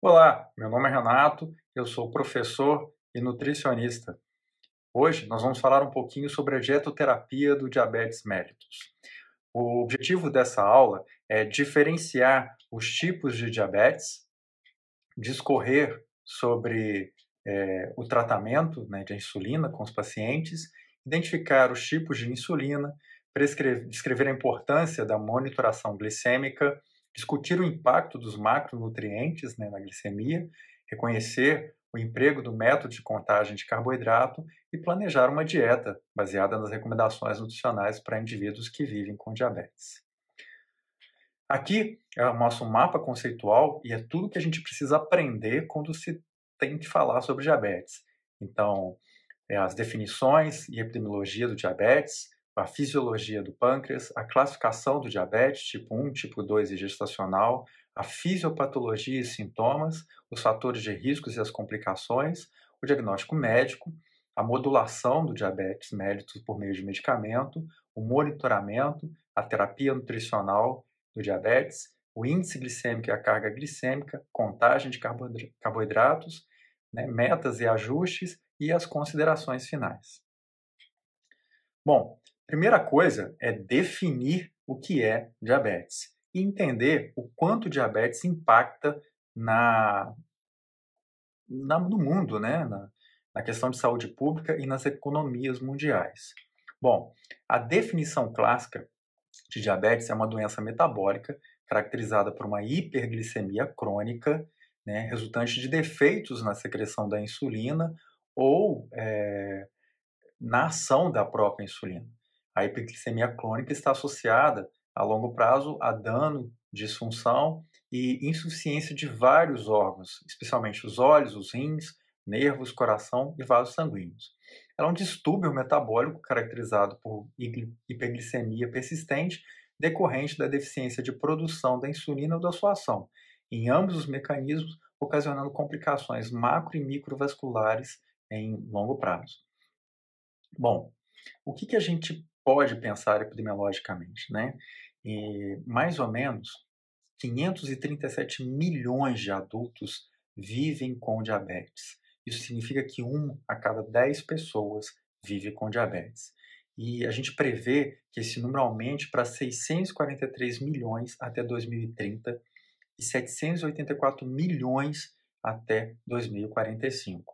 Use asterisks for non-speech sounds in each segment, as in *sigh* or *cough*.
Olá, meu nome é Renato, eu sou professor e nutricionista. Hoje nós vamos falar um pouquinho sobre a dietoterapia do diabetes mellitus. O objetivo dessa aula é diferenciar os tipos de diabetes, discorrer sobre é, o tratamento né, de insulina com os pacientes, identificar os tipos de insulina, descrever a importância da monitoração glicêmica discutir o impacto dos macronutrientes né, na glicemia, reconhecer o emprego do método de contagem de carboidrato e planejar uma dieta baseada nas recomendações nutricionais para indivíduos que vivem com diabetes. Aqui é o nosso mapa conceitual e é tudo que a gente precisa aprender quando se tem que falar sobre diabetes. Então, é as definições e epidemiologia do diabetes, a fisiologia do pâncreas, a classificação do diabetes tipo 1, tipo 2 e gestacional, a fisiopatologia e sintomas, os fatores de riscos e as complicações, o diagnóstico médico, a modulação do diabetes mellitus por meio de medicamento, o monitoramento, a terapia nutricional do diabetes, o índice glicêmico e a carga glicêmica, contagem de carboidratos, né, metas e ajustes e as considerações finais. Bom, Primeira coisa é definir o que é diabetes e entender o quanto diabetes impacta na, na no mundo, né? Na, na questão de saúde pública e nas economias mundiais. Bom, a definição clássica de diabetes é uma doença metabólica caracterizada por uma hiperglicemia crônica, né, resultante de defeitos na secreção da insulina ou é, na ação da própria insulina. A hiperglicemia crônica está associada a longo prazo a dano, disfunção e insuficiência de vários órgãos, especialmente os olhos, os rins, nervos, coração e vasos sanguíneos. Ela é um distúrbio metabólico caracterizado por hiperglicemia persistente decorrente da deficiência de produção da insulina ou da sua ação, em ambos os mecanismos, ocasionando complicações macro e microvasculares em longo prazo. Bom, o que, que a gente pode pensar epidemiologicamente, né? E mais ou menos 537 milhões de adultos vivem com diabetes. Isso significa que um a cada 10 pessoas vive com diabetes. E a gente prevê que esse número aumente para 643 milhões até 2030 e 784 milhões até 2045.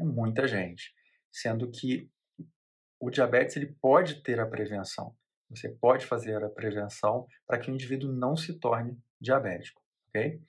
É muita gente, sendo que o diabetes ele pode ter a prevenção. Você pode fazer a prevenção para que o indivíduo não se torne diabético, ok?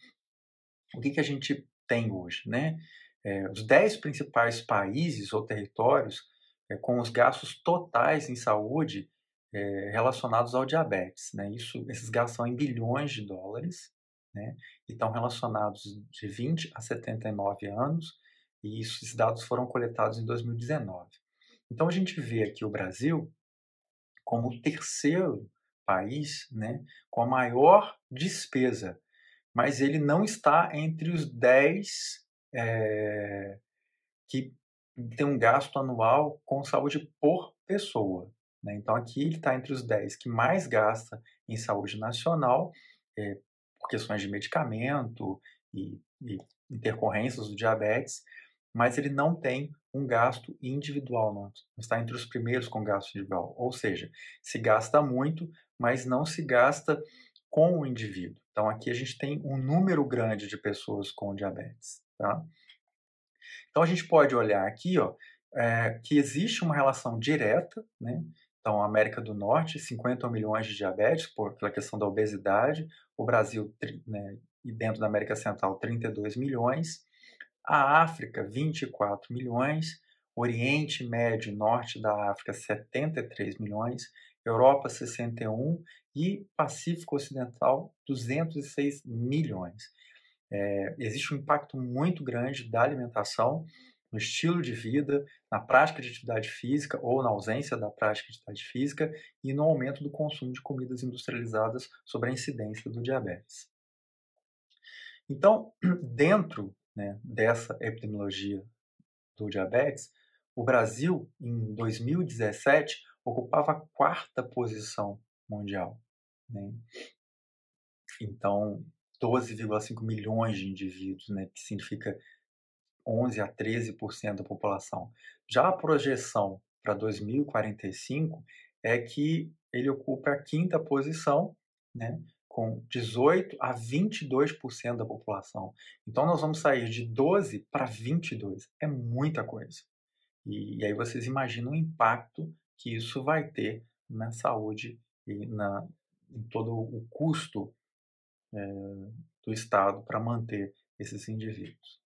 O que, que a gente tem hoje, né? É, os 10 principais países ou territórios é, com os gastos totais em saúde é, relacionados ao diabetes, né? Isso, esses gastos são em bilhões de dólares, né? E estão relacionados de 20 a 79 anos, e isso, esses dados foram coletados em 2019. Então a gente vê aqui o Brasil como o terceiro país né, com a maior despesa, mas ele não está entre os 10 é, eh, que tem um gasto anual com saúde por pessoa. Né? Então aqui ele está entre os 10 que mais gasta em saúde nacional, é, por questões de medicamento e, e intercorrências do diabetes, mas ele não tem um gasto individual, não está entre os primeiros com gasto individual. Ou seja, se gasta muito, mas não se gasta com o indivíduo. Então aqui a gente tem um número grande de pessoas com diabetes. Tá? Então a gente pode olhar aqui ó, é, que existe uma relação direta, né? Então, a América do Norte, 50 milhões de diabetes por, pela questão da obesidade, o Brasil, né, e dentro da América Central, 32 milhões, a África, 24 milhões. Oriente Médio e Norte da África, 73 milhões. Europa, 61. E Pacífico Ocidental, 206 milhões. É, existe um impacto muito grande da alimentação no estilo de vida, na prática de atividade física ou na ausência da prática de atividade física e no aumento do consumo de comidas industrializadas sobre a incidência do diabetes. Então, *clears throat* dentro né, dessa epidemiologia do diabetes, o Brasil, em 2017, ocupava a quarta posição mundial. Né? Então, 12,5 milhões de indivíduos, né, que significa 11 a 13% da população. Já a projeção para 2045 é que ele ocupa a quinta posição, né, com 18 a 22% da população. Então nós vamos sair de 12 para 22. É muita coisa. E, e, aí vocês imaginam o impacto que isso vai ter na saúde e na, em todo o custo é, do Estado para manter esses indivíduos.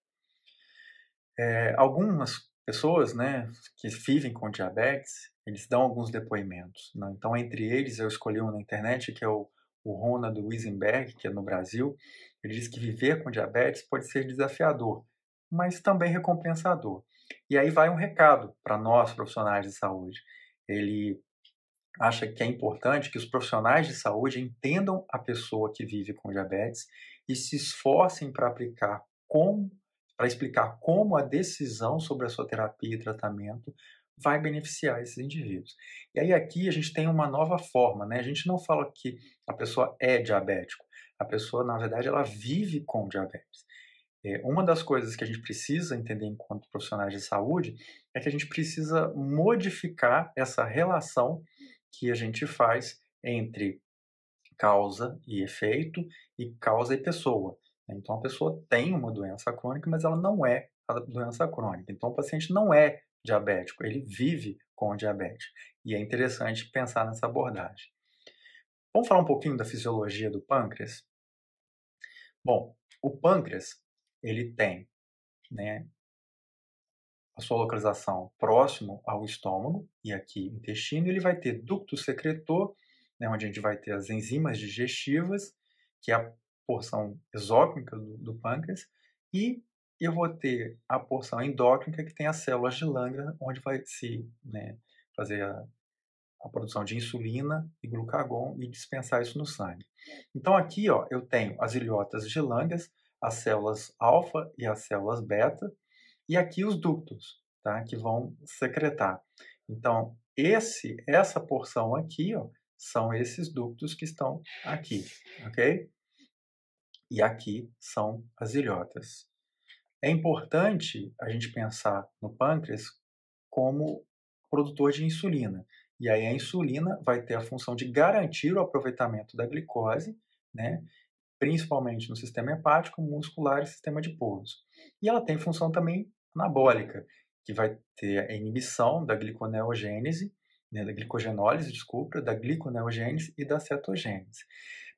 É, algumas pessoas né, que vivem com diabetes, eles dão alguns depoimentos. Né? Então, entre eles, eu escolhi um na internet que é o o Ronald Wisenberg, que é no Brasil, ele diz que viver com diabetes pode ser desafiador, mas também recompensador. E aí vai um recado para nós, profissionais de saúde. Ele acha que é importante que os profissionais de saúde entendam a pessoa que vive com diabetes e se esforcem para aplicar como para explicar como a decisão sobre a sua terapia e tratamento vai beneficiar esses indivíduos. E aí aqui a gente tem uma nova forma, né? A gente não fala que a pessoa é diabético, a pessoa, na verdade, ela vive com diabetes. É, uma das coisas que a gente precisa entender enquanto profissionais de saúde é que a gente precisa modificar essa relação que a gente faz entre causa e efeito e causa e pessoa. Né? Então a pessoa tem uma doença crônica, mas ela não é a doença crônica. Então o paciente não é diabético, ele vive com diabetes. E é interessante pensar nessa abordagem. Vamos falar um pouquinho da fisiologia do pâncreas? Bom, o pâncreas, ele tem né, a sua localização próximo ao estômago, e aqui intestino, ele vai ter ducto secretor, né, onde a gente vai ter as enzimas digestivas, que é a porção exócrica do, do pâncreas, e e eu vou ter a porção endócrina que tem as células de Langerhans, onde vai se né, fazer a, a produção de insulina e glucagon e dispensar isso no sangue. Então aqui ó, eu tenho as iliotas de Langerhans, as células alfa e as células beta, e aqui os ductos, tá, que vão secretar. Então esse, essa porção aqui ó, são esses ductos que estão aqui, ok? E aqui são as ilhotas. É importante a gente pensar no pâncreas como produtor de insulina. E aí a insulina vai ter a função de garantir o aproveitamento da glicose, né? principalmente no sistema hepático, muscular e sistema de pouso. E ela tem função também anabólica, que vai ter a inibição da gliconeogênese, né, da glicogenólise, desculpa, da gliconeogênese e da cetogênese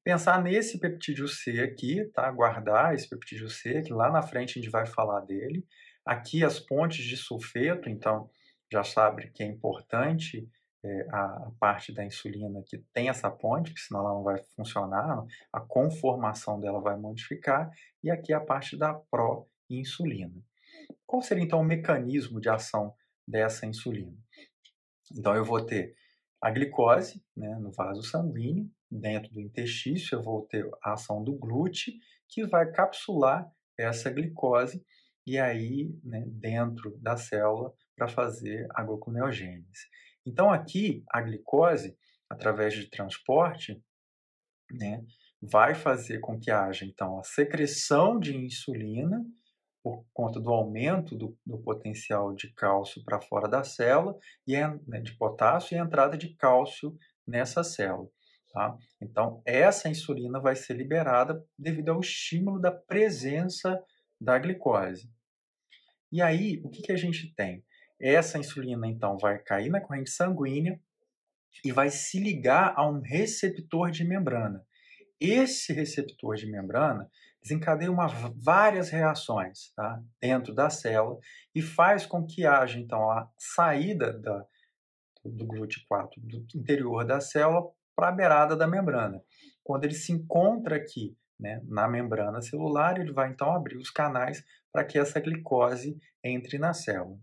pensar nesse peptídeo C aqui, tá? Guardar esse peptídeo C, que lá na frente a gente vai falar dele. Aqui as pontes de sulfeto, então já sabe que é importante é, a, a, parte da insulina que tem essa ponte, que senão ela não vai funcionar, a conformação dela vai modificar, e aqui é a parte da pró-insulina. Qual seria então o mecanismo de ação dessa insulina? Então eu vou ter a glicose né, no vaso sanguíneo, dentro do intestino eu vou ter a ação do glúte, que vai capsular essa glicose e aí né, dentro da célula para fazer a gluconeogênese. Então aqui a glicose, através de transporte, né, vai fazer com que haja então a secreção de insulina por conta do aumento do, do potencial de cálcio para fora da célula e né, de potássio e a entrada de cálcio nessa célula. Tá? Então, essa insulina vai ser liberada devido ao estímulo da presença da glicose. E aí, o que, que a gente tem? Essa insulina, então, vai cair na corrente sanguínea e vai se ligar a um receptor de membrana. Esse receptor de membrana desencadeia uma, várias reações tá? dentro da célula e faz com que haja, então, a saída da, do GLUT4 do interior da célula para a beirada da membrana. Quando ele se encontra aqui né, na membrana celular, ele vai então abrir os canais para que essa glicose entre na célula.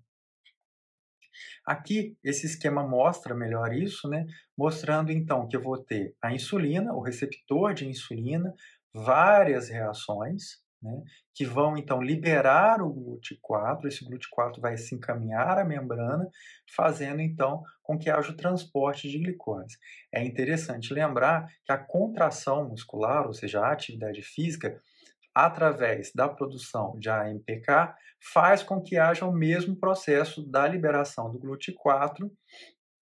Aqui, esse esquema mostra melhor isso, né? mostrando então que eu vou ter a insulina, o receptor de insulina, várias reações, né, que vão então liberar o GLUT4, esse GLUT4 vai se encaminhar à membrana, fazendo então com que haja o transporte de glicose. É interessante lembrar que a contração muscular, ou seja, a atividade física, através da produção de AMPK, faz com que haja o mesmo processo da liberação do GLUT4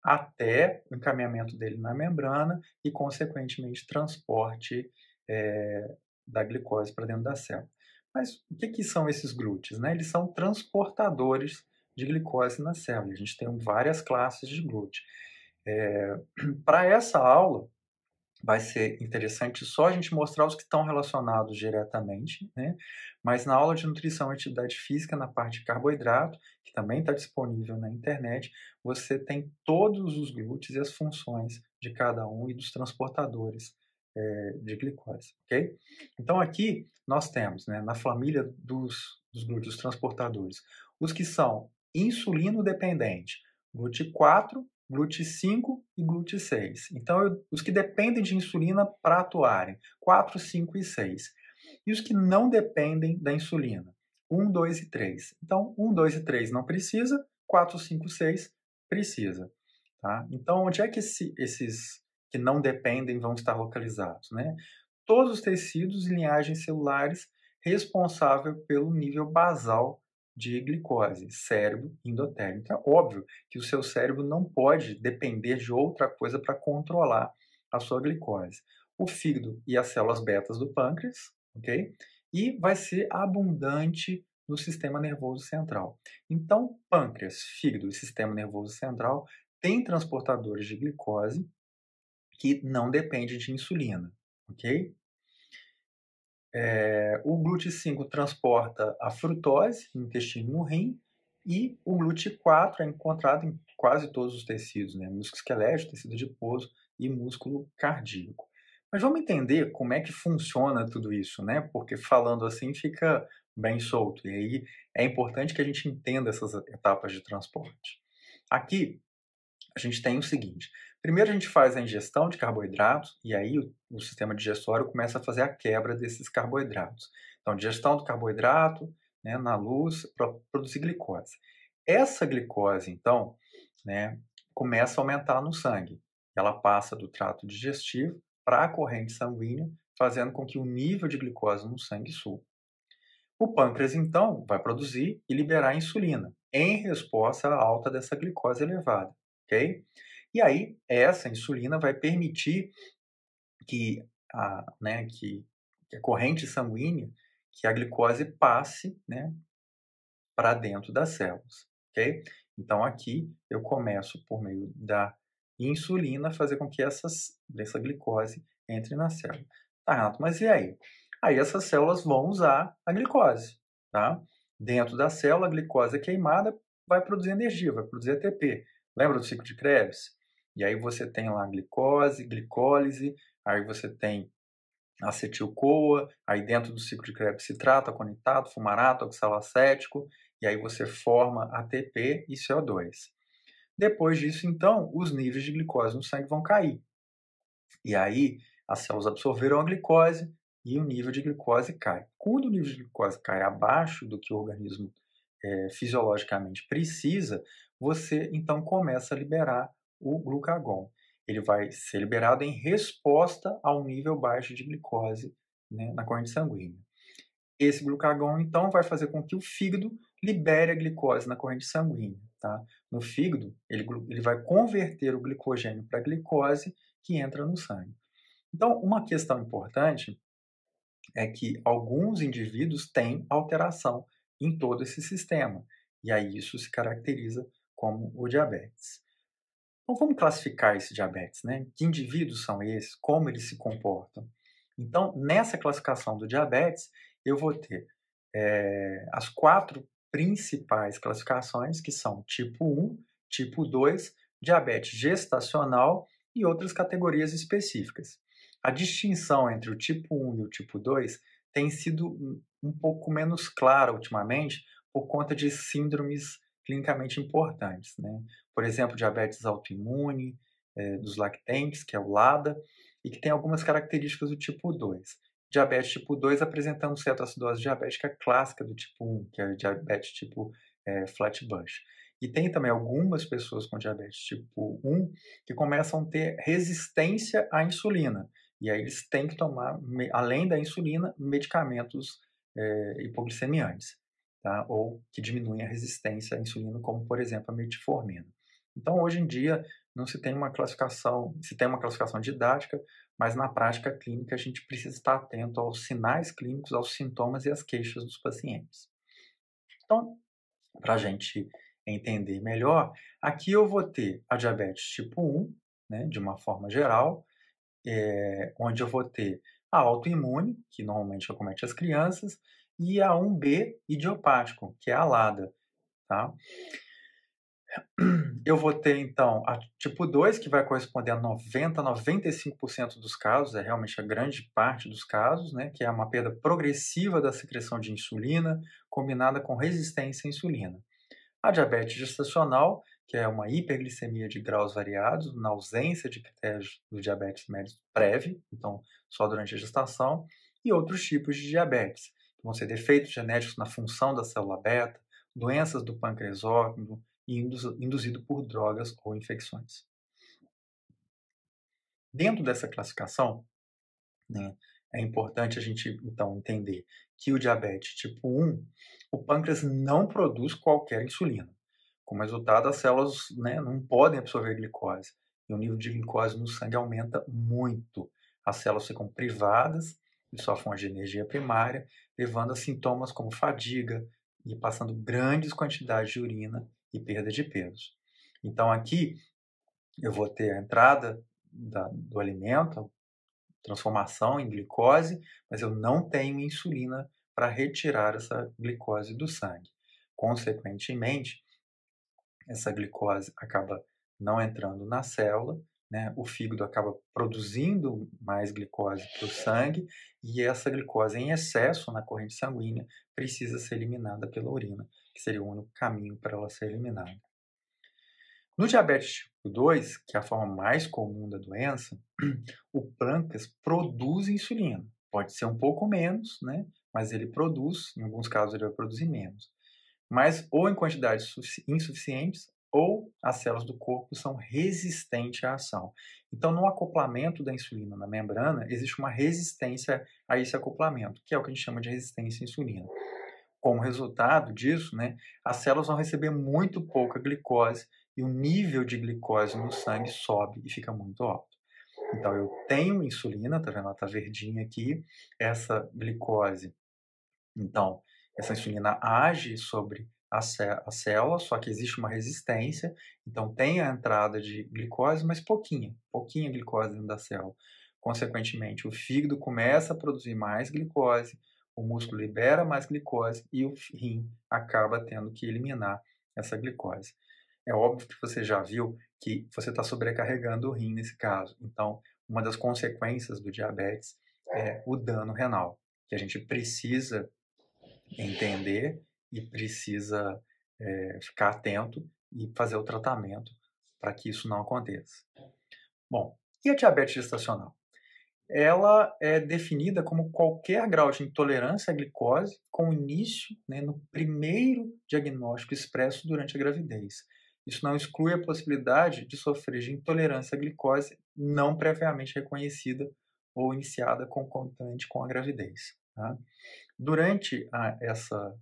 até o encaminhamento dele na membrana e, consequentemente, transporte é, da glicose para dentro da célula. Mas o que, que são esses glúteos? Né? Eles são transportadores de glicose na célula. A gente tem várias classes de glúteo. É, *clears throat* para essa aula, vai ser interessante só a gente mostrar os que estão relacionados diretamente, né? mas na aula de nutrição e atividade física, na parte de carboidrato, que também está disponível na internet, você tem todos os glúteos e as funções de cada um e dos transportadores é, de glicose, ok? Então aqui nós temos, né, na família dos, dos glúteos transportadores, os que são insulino dependente, GLUT4, GLUT5 e GLUT6. Então eu, os que dependem de insulina para atuarem, 4, 5 e 6. E os que não dependem da insulina, 1, 2 e 3. Então 1, 2 e 3 não precisa, 4, 5, 6 precisa. Tá? Então, onde é que esse, esses que não dependem vão estar localizados, né? Todos os tecidos e linhagens celulares responsável pelo nível basal de glicose, cérebro, endotélio. Então, é óbvio que o seu cérebro não pode depender de outra coisa para controlar a sua glicose. O fígado e as células betas do pâncreas, ok? E vai ser abundante no sistema nervoso central. Então, pâncreas, fígado e sistema nervoso central têm transportadores de glicose que não depende de insulina, ok? É, o GLUT5 transporta a frutose no intestino no rim e o GLUT4 é encontrado em quase todos os tecidos, né? músculo esquelético, tecido adiposo e músculo cardíaco. Mas vamos entender como é que funciona tudo isso, né? Porque falando assim fica bem solto. E aí é importante que a gente entenda essas etapas de transporte. Aqui a gente tem o seguinte: Primeiro a gente faz a ingestão de carboidratos e aí o, o sistema digestório começa a fazer a quebra desses carboidratos. Então, digestão do carboidrato né, na luz para produzir glicose. Essa glicose, então, né, começa a aumentar no sangue. Ela passa do trato digestivo para a corrente sanguínea, fazendo com que o nível de glicose no sangue suba. O pâncreas, então, vai produzir e liberar insulina em resposta à alta dessa glicose elevada, ok? E aí, essa insulina vai permitir que a, né, que, que a corrente sanguínea, que a glicose passe né, para dentro das células. Okay? Então, aqui eu começo por meio da insulina fazer com que essas, essa glicose entre na célula. Tá, Renato, mas e aí? Aí essas células vão usar a glicose. Tá? Dentro da célula, a glicose é queimada, vai produzir energia, vai produzir ATP. Lembra do ciclo de Krebs? E aí você tem lá glicose, glicólise, aí você tem acetil-CoA, aí dentro do ciclo de Krebs citrato, aconitato, fumarato, oxalacético, e aí você forma ATP e CO2. Depois disso, então, os níveis de glicose no sangue vão cair. E aí as células absorveram a glicose e o nível de glicose cai. Quando o nível de glicose cai abaixo do que o organismo é, fisiologicamente precisa, você então começa a liberar o glucagon. Ele vai ser liberado em resposta a um nível baixo de glicose né, na corrente sanguínea. Esse glucagon, então, vai fazer com que o fígado libere a glicose na corrente sanguínea. Tá? No fígado, ele, ele vai converter o glicogênio para a glicose que entra no sangue. Então, uma questão importante é que alguns indivíduos têm alteração em todo esse sistema, e aí isso se caracteriza como o diabetes. Então, como classificar esse diabetes? Né? Que indivíduos são esses? Como eles se comportam? Então, nessa classificação do diabetes, eu vou ter é, as quatro principais classificações, que são tipo 1, tipo 2, diabetes gestacional e outras categorias específicas. A distinção entre o tipo 1 e o tipo 2 tem sido um pouco menos clara ultimamente por conta de síndromes clinicamente importantes, né? Por exemplo, diabetes autoimune, é, dos lactentes, que é o LADA, e que tem algumas características do tipo 2. Diabetes tipo 2 apresentamos cetoacidose diabética clássica do tipo 1, que é o diabetes tipo é, eh, flatbush. E tem também algumas pessoas com diabetes tipo 1 que começam a ter resistência à insulina. E aí eles têm que tomar, além da insulina, medicamentos é, hipoglicemiantes tá? ou que diminuem a resistência à insulina, como por exemplo a metformina. Então, hoje em dia, não se tem uma classificação, se tem uma classificação didática, mas na prática clínica a gente precisa estar atento aos sinais clínicos, aos sintomas e às queixas dos pacientes. Então, para a gente entender melhor, aqui eu vou ter a diabetes tipo 1, né, de uma forma geral, é, onde eu vou ter a autoimune, que normalmente acomete as crianças, e a 1B idiopático, que é a LADA. Tá? *clears throat* Eu vou ter, então, a tipo 2, que vai corresponder a 90%, 95% dos casos, é realmente a grande parte dos casos, né, que é uma perda progressiva da secreção de insulina, combinada com resistência à insulina. A diabetes gestacional, que é uma hiperglicemia de graus variados, na ausência de critérios do diabetes médico prévio, então só durante a gestação, e outros tipos de diabetes, vão ser defeitos genéticos na função da célula beta, doenças do pâncreas órgão e induzido por drogas ou infecções. Dentro dessa classificação, né, é importante a gente então entender que o diabetes tipo 1, o pâncreas não produz qualquer insulina. Como resultado, as células né, não podem absorver glicose e o nível de glicose no sangue aumenta muito. As células ficam privadas de sua fonte de energia primária, levando a sintomas como fadiga e passando grandes quantidades de urina e perda de peso. Então aqui eu vou ter a entrada da, do alimento, transformação em glicose, mas eu não tenho insulina para retirar essa glicose do sangue. Consequentemente, essa glicose acaba não entrando na célula né, o fígado acaba produzindo mais glicose para o sangue e essa glicose em excesso na corrente sanguínea precisa ser eliminada pela urina, que seria o único caminho para ela ser eliminada. No diabetes tipo 2, que é a forma mais comum da doença, o pâncreas produz insulina. Pode ser um pouco menos, né? mas ele produz, em alguns casos ele vai produzir menos. Mas ou em quantidades insuficientes ou as células do corpo são resistentes à ação. Então, no acoplamento da insulina na membrana, existe uma resistência a esse acoplamento, que é o que a gente chama de resistência à insulina. Como resultado disso, né, as células vão receber muito pouca glicose e o nível de glicose no sangue sobe e fica muito alto. Então, eu tenho insulina, tá vendo? Ela tá verdinha aqui, essa glicose. Então, essa insulina age sobre a, a célula, só que existe uma resistência, então tem a entrada de glicose, mas pouquinha, pouquinha glicose dentro da célula. Consequentemente, o fígado começa a produzir mais glicose, o músculo libera mais glicose e o rim acaba tendo que eliminar essa glicose. É óbvio que você já viu que você está sobrecarregando o rim nesse caso. Então, uma das consequências do diabetes é o dano renal, que a gente precisa entender e precisa é, ficar atento e fazer o tratamento para que isso não aconteça. Bom, e a diabetes gestacional? Ela é definida como qualquer grau de intolerância à glicose com início né, no primeiro diagnóstico expresso durante a gravidez. Isso não exclui a possibilidade de sofrer de intolerância à glicose não previamente reconhecida ou iniciada concomitante com a gravidez. Tá? Durante a, essa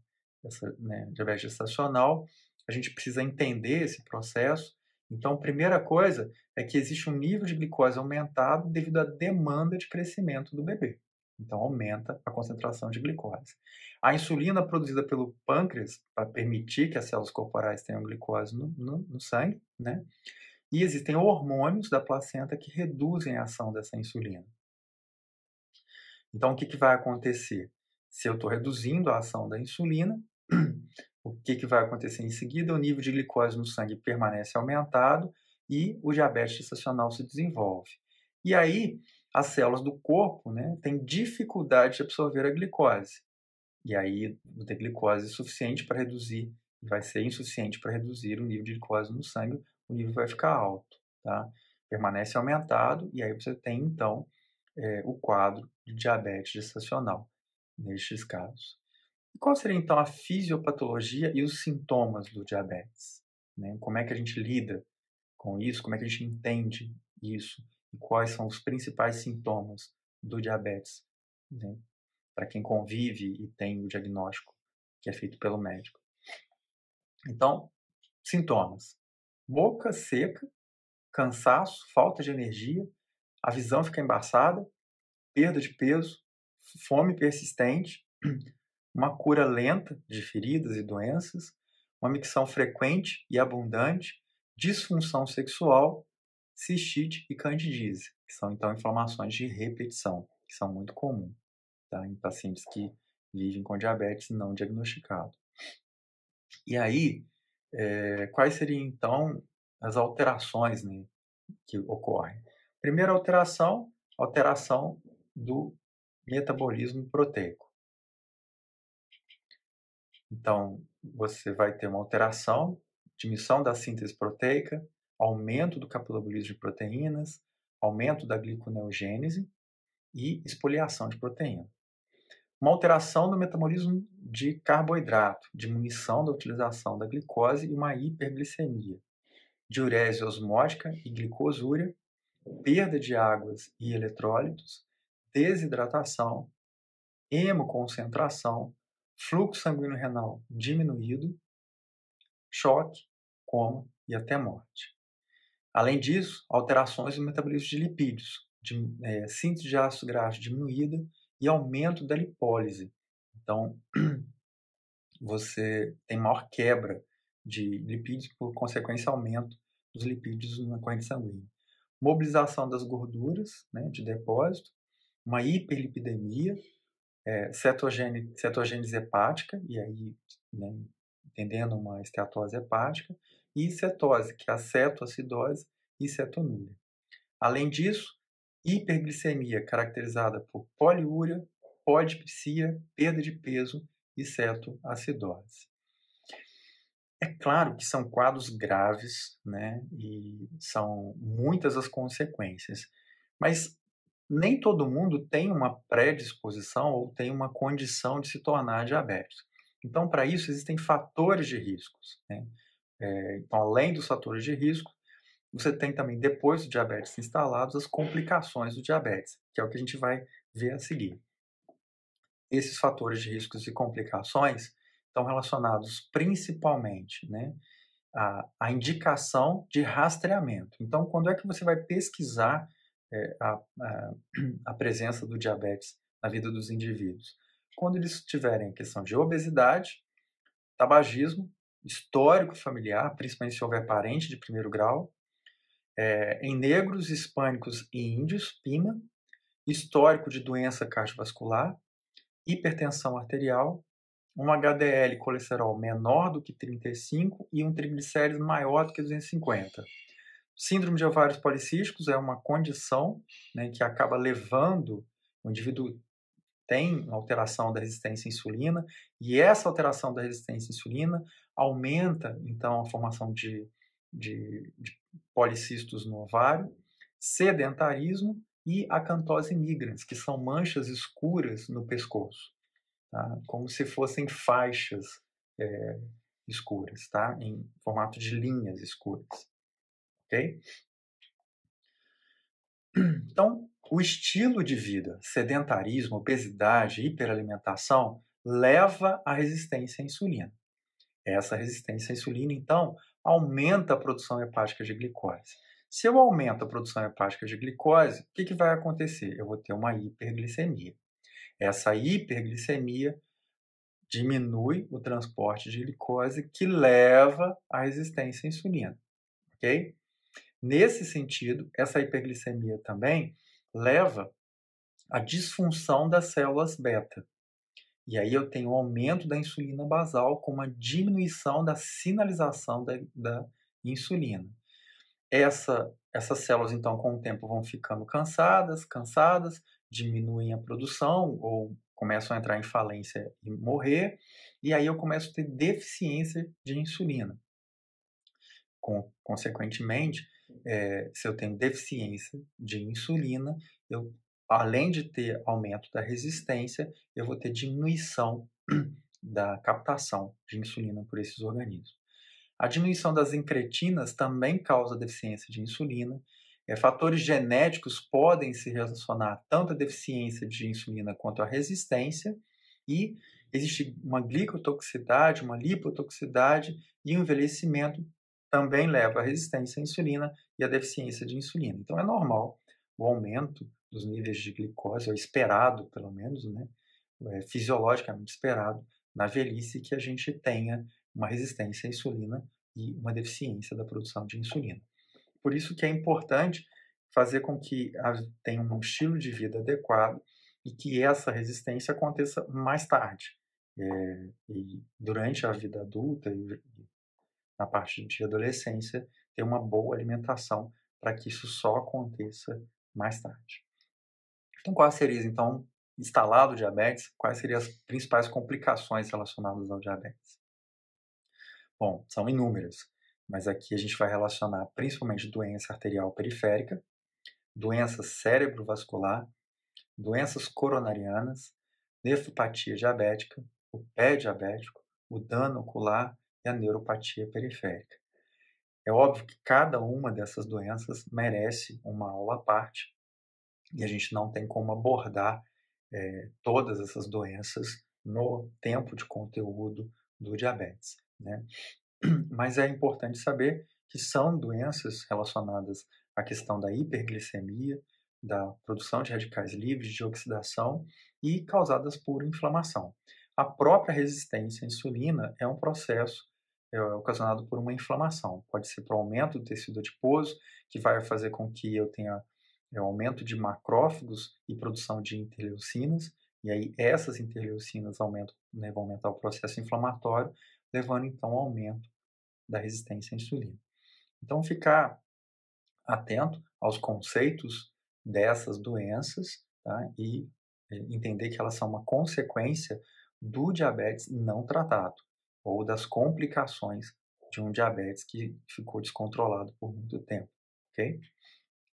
essa né, diabetes gestacional, a gente precisa entender esse processo. Então, a primeira coisa é que existe um nível de glicose aumentado devido à demanda de crescimento do bebê. Então, aumenta a concentração de glicose. A insulina produzida pelo pâncreas para permitir que as células corporais tenham glicose no, no, no sangue, né? E existem hormônios da placenta que reduzem a ação dessa insulina. Então, o que, que vai acontecer? Se eu estou reduzindo a ação da insulina, *clears throat* o que, que vai acontecer em seguida? O nível de glicose no sangue permanece aumentado e o diabetes gestacional se desenvolve. E aí, as células do corpo né, têm dificuldade de absorver a glicose. E aí, não tem glicose suficiente para reduzir, vai ser insuficiente para reduzir o nível de glicose no sangue, o nível vai ficar alto. Tá? Permanece aumentado, e aí você tem, então, é, o quadro de diabetes gestacional, nestes casos. E qual seria então a fisiopatologia e os sintomas do diabetes? Né? Como é que a gente lida com isso? Como é que a gente entende isso? E quais são os principais sintomas do diabetes? Né? Para quem convive e tem o diagnóstico que é feito pelo médico. Então, sintomas: boca seca, cansaço, falta de energia, a visão fica embaçada, perda de peso, fome persistente uma cura lenta de feridas e doenças, uma micção frequente e abundante, disfunção sexual, cistite e candidíase, que são então inflamações de repetição, que são muito comuns tá? em pacientes que vivem com diabetes não diagnosticado. E aí, é, quais seriam então as alterações né, que ocorrem? Primeira alteração, alteração do metabolismo proteico. Então, você vai ter uma alteração, diminuição da síntese proteica, aumento do capilabolismo de proteínas, aumento da gliconeogênese e espoliação de proteína. Uma alteração no metabolismo de carboidrato, diminuição da utilização da glicose e uma hiperglicemia, diurese osmótica e glicosúria, perda de águas e eletrólitos, desidratação, hemoconcentração, fluxo sanguíneo renal diminuído, choque, coma e até morte. Além disso, alterações no metabolismo de lipídios, de, é, síntese de ácido graxo diminuída e aumento da lipólise. Então, *clears throat* você tem maior quebra de lipídios, por consequência, aumento dos lipídios na corrente sanguínea. Mobilização das gorduras né, de depósito, uma hiperlipidemia, é, cetogênese, cetogênese hepática, e aí né, entendendo uma esteatose hepática, e cetose, que é a cetoacidose e cetonúria. Além disso, hiperglicemia caracterizada por poliúria, podipsia, perda de peso e cetoacidose. É claro que são quadros graves, né, e são muitas as consequências, mas nem todo mundo tem uma predisposição ou tem uma condição de se tornar diabético. Então, para isso, existem fatores de riscos. Né? É, então, além dos fatores de risco, você tem também, depois do diabetes instalado, as complicações do diabetes, que é o que a gente vai ver a seguir. Esses fatores de riscos e complicações estão relacionados principalmente né, à, à indicação de rastreamento. Então, quando é que você vai pesquisar é, a, a, *clears throat* a, presença do diabetes na vida dos indivíduos. Quando eles tiverem a questão de obesidade, tabagismo, histórico familiar, principalmente se houver parente de primeiro grau, é, em negros, hispânicos e índios, PIMA, histórico de doença cardiovascular, hipertensão arterial, um HDL colesterol menor do que 35 e um triglicérides maior do que 250. Síndrome de ovários policísticos é uma condição né, que acaba levando o indivíduo tem uma alteração da resistência à insulina e essa alteração da resistência à insulina aumenta então a formação de, de, de policistos no ovário, sedentarismo e acantose migrans, que são manchas escuras no pescoço, tá? como se fossem faixas é, escuras, tá? em formato de linhas escuras ok? Então, o estilo de vida, sedentarismo, obesidade, hiperalimentação, leva à resistência à insulina. Essa resistência à insulina, então, aumenta a produção hepática de glicose. Se eu aumento a produção hepática de glicose, o que, que vai acontecer? Eu vou ter uma hiperglicemia. Essa hiperglicemia diminui o transporte de glicose que leva à resistência à insulina, ok? Nesse sentido, essa hiperglicemia também leva à disfunção das células beta. E aí eu tenho um aumento da insulina basal com uma diminuição da sinalização da, da insulina. Essa, essas células, então, com o tempo vão ficando cansadas, cansadas, diminuem a produção ou começam a entrar em falência e morrer, e aí eu começo a ter deficiência de insulina. Com, consequentemente, é, se eu tenho deficiência de insulina, eu, além de ter aumento da resistência, eu vou ter diminuição *clears throat* da captação de insulina por esses organismos. A diminuição das incretinas também causa deficiência de insulina. É, fatores genéticos podem se relacionar tanto à deficiência de insulina quanto à resistência. E existe uma glicotoxicidade, uma lipotoxicidade e um envelhecimento também leva à resistência à insulina e à deficiência de insulina. Então é normal o aumento dos níveis de glicose, é ou esperado pelo menos, né, é fisiologicamente esperado, na velhice que a gente tenha uma resistência à insulina e uma deficiência da produção de insulina. Por isso que é importante fazer com que tenha um estilo de vida adequado e que essa resistência aconteça mais tarde. É, durante a vida adulta e na parte de adolescência, ter uma boa alimentação para que isso só aconteça mais tarde. Então, quais seriam, então, instalado o diabetes, quais seriam as principais complicações relacionadas ao diabetes? Bom, são inúmeras, mas aqui a gente vai relacionar principalmente doença arterial periférica, doença cérebrovascular, doenças coronarianas, nefropatia diabética, o pé diabético, o dano ocular, e a neuropatia periférica. É óbvio que cada uma dessas doenças merece uma aula à parte e a gente não tem como abordar é, todas essas doenças no tempo de conteúdo do diabetes. Né? *clears throat* Mas é importante saber que são doenças relacionadas à questão da hiperglicemia, da produção de radicais livres, de oxidação e causadas por inflamação. A própria resistência à insulina é um processo é ocasionado por uma inflamação. Pode ser por aumento do tecido adiposo, que vai fazer com que eu tenha é, aumento de macrófagos e produção de interleucinas, e aí essas interleucinas aumentam, né, vão aumentar o processo inflamatório, levando então ao aumento da resistência à insulina. Então, ficar atento aos conceitos dessas doenças tá, e é, entender que elas são uma consequência do diabetes não tratado ou das complicações de um diabetes que ficou descontrolado por muito tempo, ok?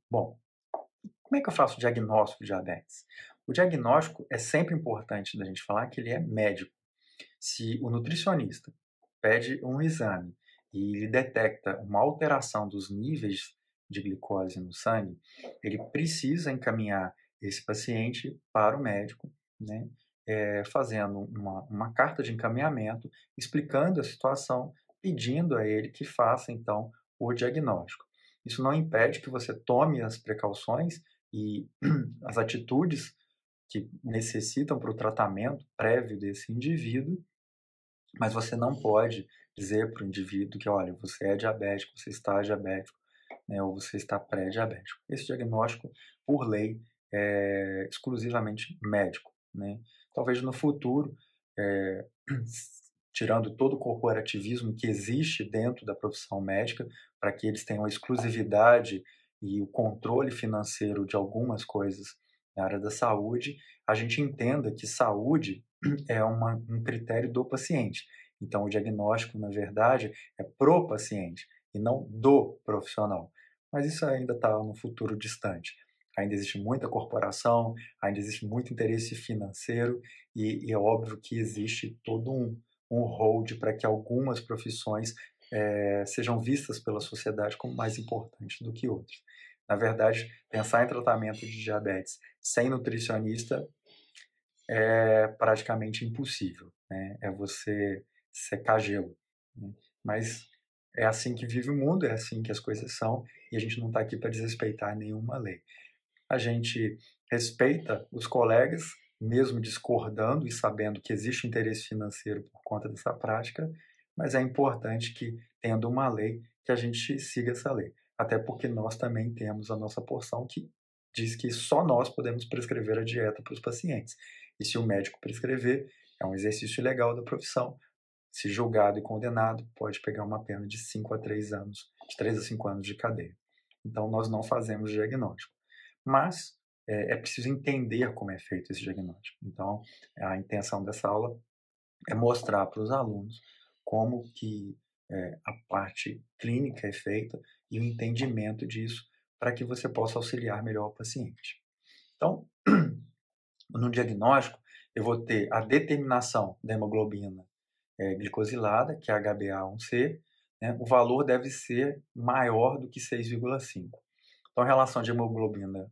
Bom, como é que eu faço o diagnóstico de diabetes? O diagnóstico é sempre importante da gente falar que ele é médico. Se o nutricionista pede um exame e ele detecta uma alteração dos níveis de glicose no sangue, ele precisa encaminhar esse paciente para o médico, né? é, fazendo uma, uma carta de encaminhamento, explicando a situação, pedindo a ele que faça, então, o diagnóstico. Isso não impede que você tome as precauções e *clears throat* as atitudes que necessitam para o tratamento prévio desse indivíduo, mas você não pode dizer para o indivíduo que, olha, você é diabético, você está diabético, né, ou você está pré-diabético. Esse diagnóstico, por lei, é exclusivamente médico. Né? talvez no futuro, é, *clears throat* tirando todo o corporativismo que existe dentro da profissão médica, para que eles tenham a exclusividade e o controle financeiro de algumas coisas na área da saúde, a gente entenda que saúde *clears throat* é uma, um critério do paciente. Então, o diagnóstico, na verdade, é pro paciente e não do profissional. Mas isso ainda está no futuro distante ainda existe muita corporação, ainda existe muito interesse financeiro, e, e é óbvio que existe todo um, um hold para que algumas profissões é, sejam vistas pela sociedade como mais importantes do que outras. Na verdade, pensar em tratamento de diabetes sem nutricionista é praticamente impossível. Né? É você secar gelo. Né? Mas é assim que vive o mundo, é assim que as coisas são, e a gente não está aqui para desrespeitar nenhuma lei a gente respeita os colegas, mesmo discordando e sabendo que existe interesse financeiro por conta dessa prática, mas é importante que, tendo uma lei, que a gente siga essa lei. Até porque nós também temos a nossa porção que diz que só nós podemos prescrever a dieta para os pacientes. E se o médico prescrever, é um exercício ilegal da profissão. Se julgado e condenado, pode pegar uma pena de 5 a 3 anos, de 3 a 5 anos de cadeia. Então, nós não fazemos diagnóstico mas é, é preciso entender como é feito esse diagnóstico. Então, a intenção dessa aula é mostrar para os alunos como que é, a parte clínica é feita e o entendimento disso para que você possa auxiliar melhor o paciente. Então, *clears throat* no diagnóstico, eu vou ter a determinação da hemoglobina é, glicosilada, que é HbA1c, né, o valor deve ser maior do que 6,5. Então, a relação de hemoglobina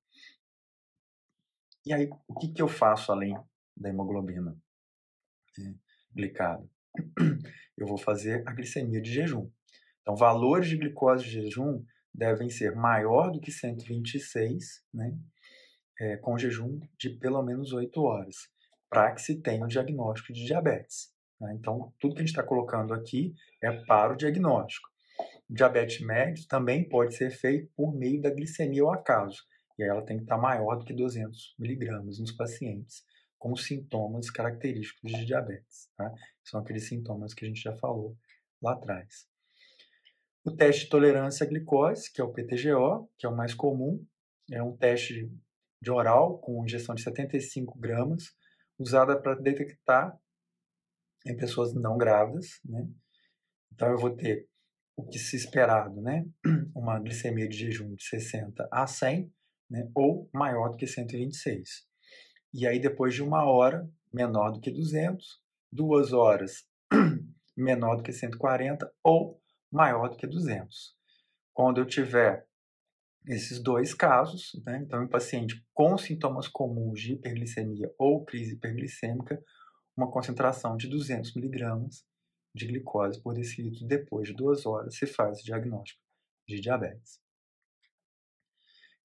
E aí, o que, que eu faço além da hemoglobina é, glicada? *clears throat* Eu vou fazer a glicemia de jejum. Então, valores de glicose de jejum devem ser maior do que 126, né, é, com jejum de pelo menos 8 horas, para que se tenha o diagnóstico de diabetes. Né? Então, tudo que a gente está colocando aqui é para o diagnóstico. O diabetes médio também pode ser feito por meio da glicemia ao acaso ela tem que estar tá maior do que 200 miligramas nos pacientes com sintomas característicos de diabetes. Tá? São aqueles sintomas que a gente já falou lá atrás. O teste de tolerância à glicose, que é o PTGO, que é o mais comum, é um teste de oral com injeção de 75 gramas, usada para detectar em pessoas não grávidas. Né? Então, eu vou ter o que se esperado, né? *clears throat* Uma glicemia de jejum de 60 a 100, né, ou maior do que 126. E aí, depois de uma hora, menor do que 200, duas horas, *clears throat* menor do que 140 ou maior do que 200. Quando eu tiver esses dois casos, né, então, um paciente com sintomas comuns de hiperglicemia ou crise hiperglicêmica, uma concentração de 200 miligramas de glicose por decilitro depois de duas horas se faz o diagnóstico de diabetes.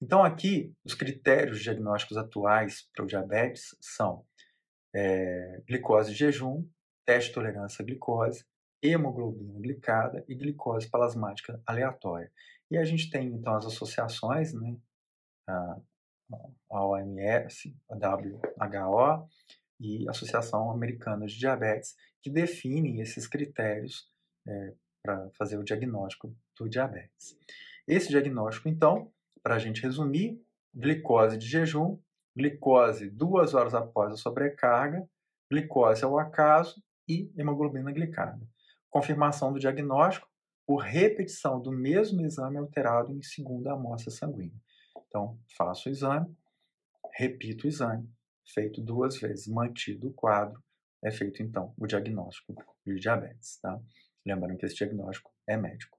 Então, aqui, os critérios diagnósticos atuais para o diabetes são é, glicose de jejum, teste de tolerância à glicose, hemoglobina glicada e glicose plasmática aleatória. E a gente tem, então, as associações, né, a, OMS, a WHO e a Associação Americana de Diabetes, que definem esses critérios é, para fazer o diagnóstico do diabetes. Esse diagnóstico, então, para a gente resumir, glicose de jejum, glicose duas horas após a sobrecarga, glicose ao acaso e hemoglobina glicada. Confirmação do diagnóstico por repetição do mesmo exame alterado em segunda amostra sanguínea. Então, faço o exame, repito o exame, feito duas vezes, mantido o quadro, é feito então o diagnóstico de diabetes. Tá? Lembrando que esse diagnóstico é médico.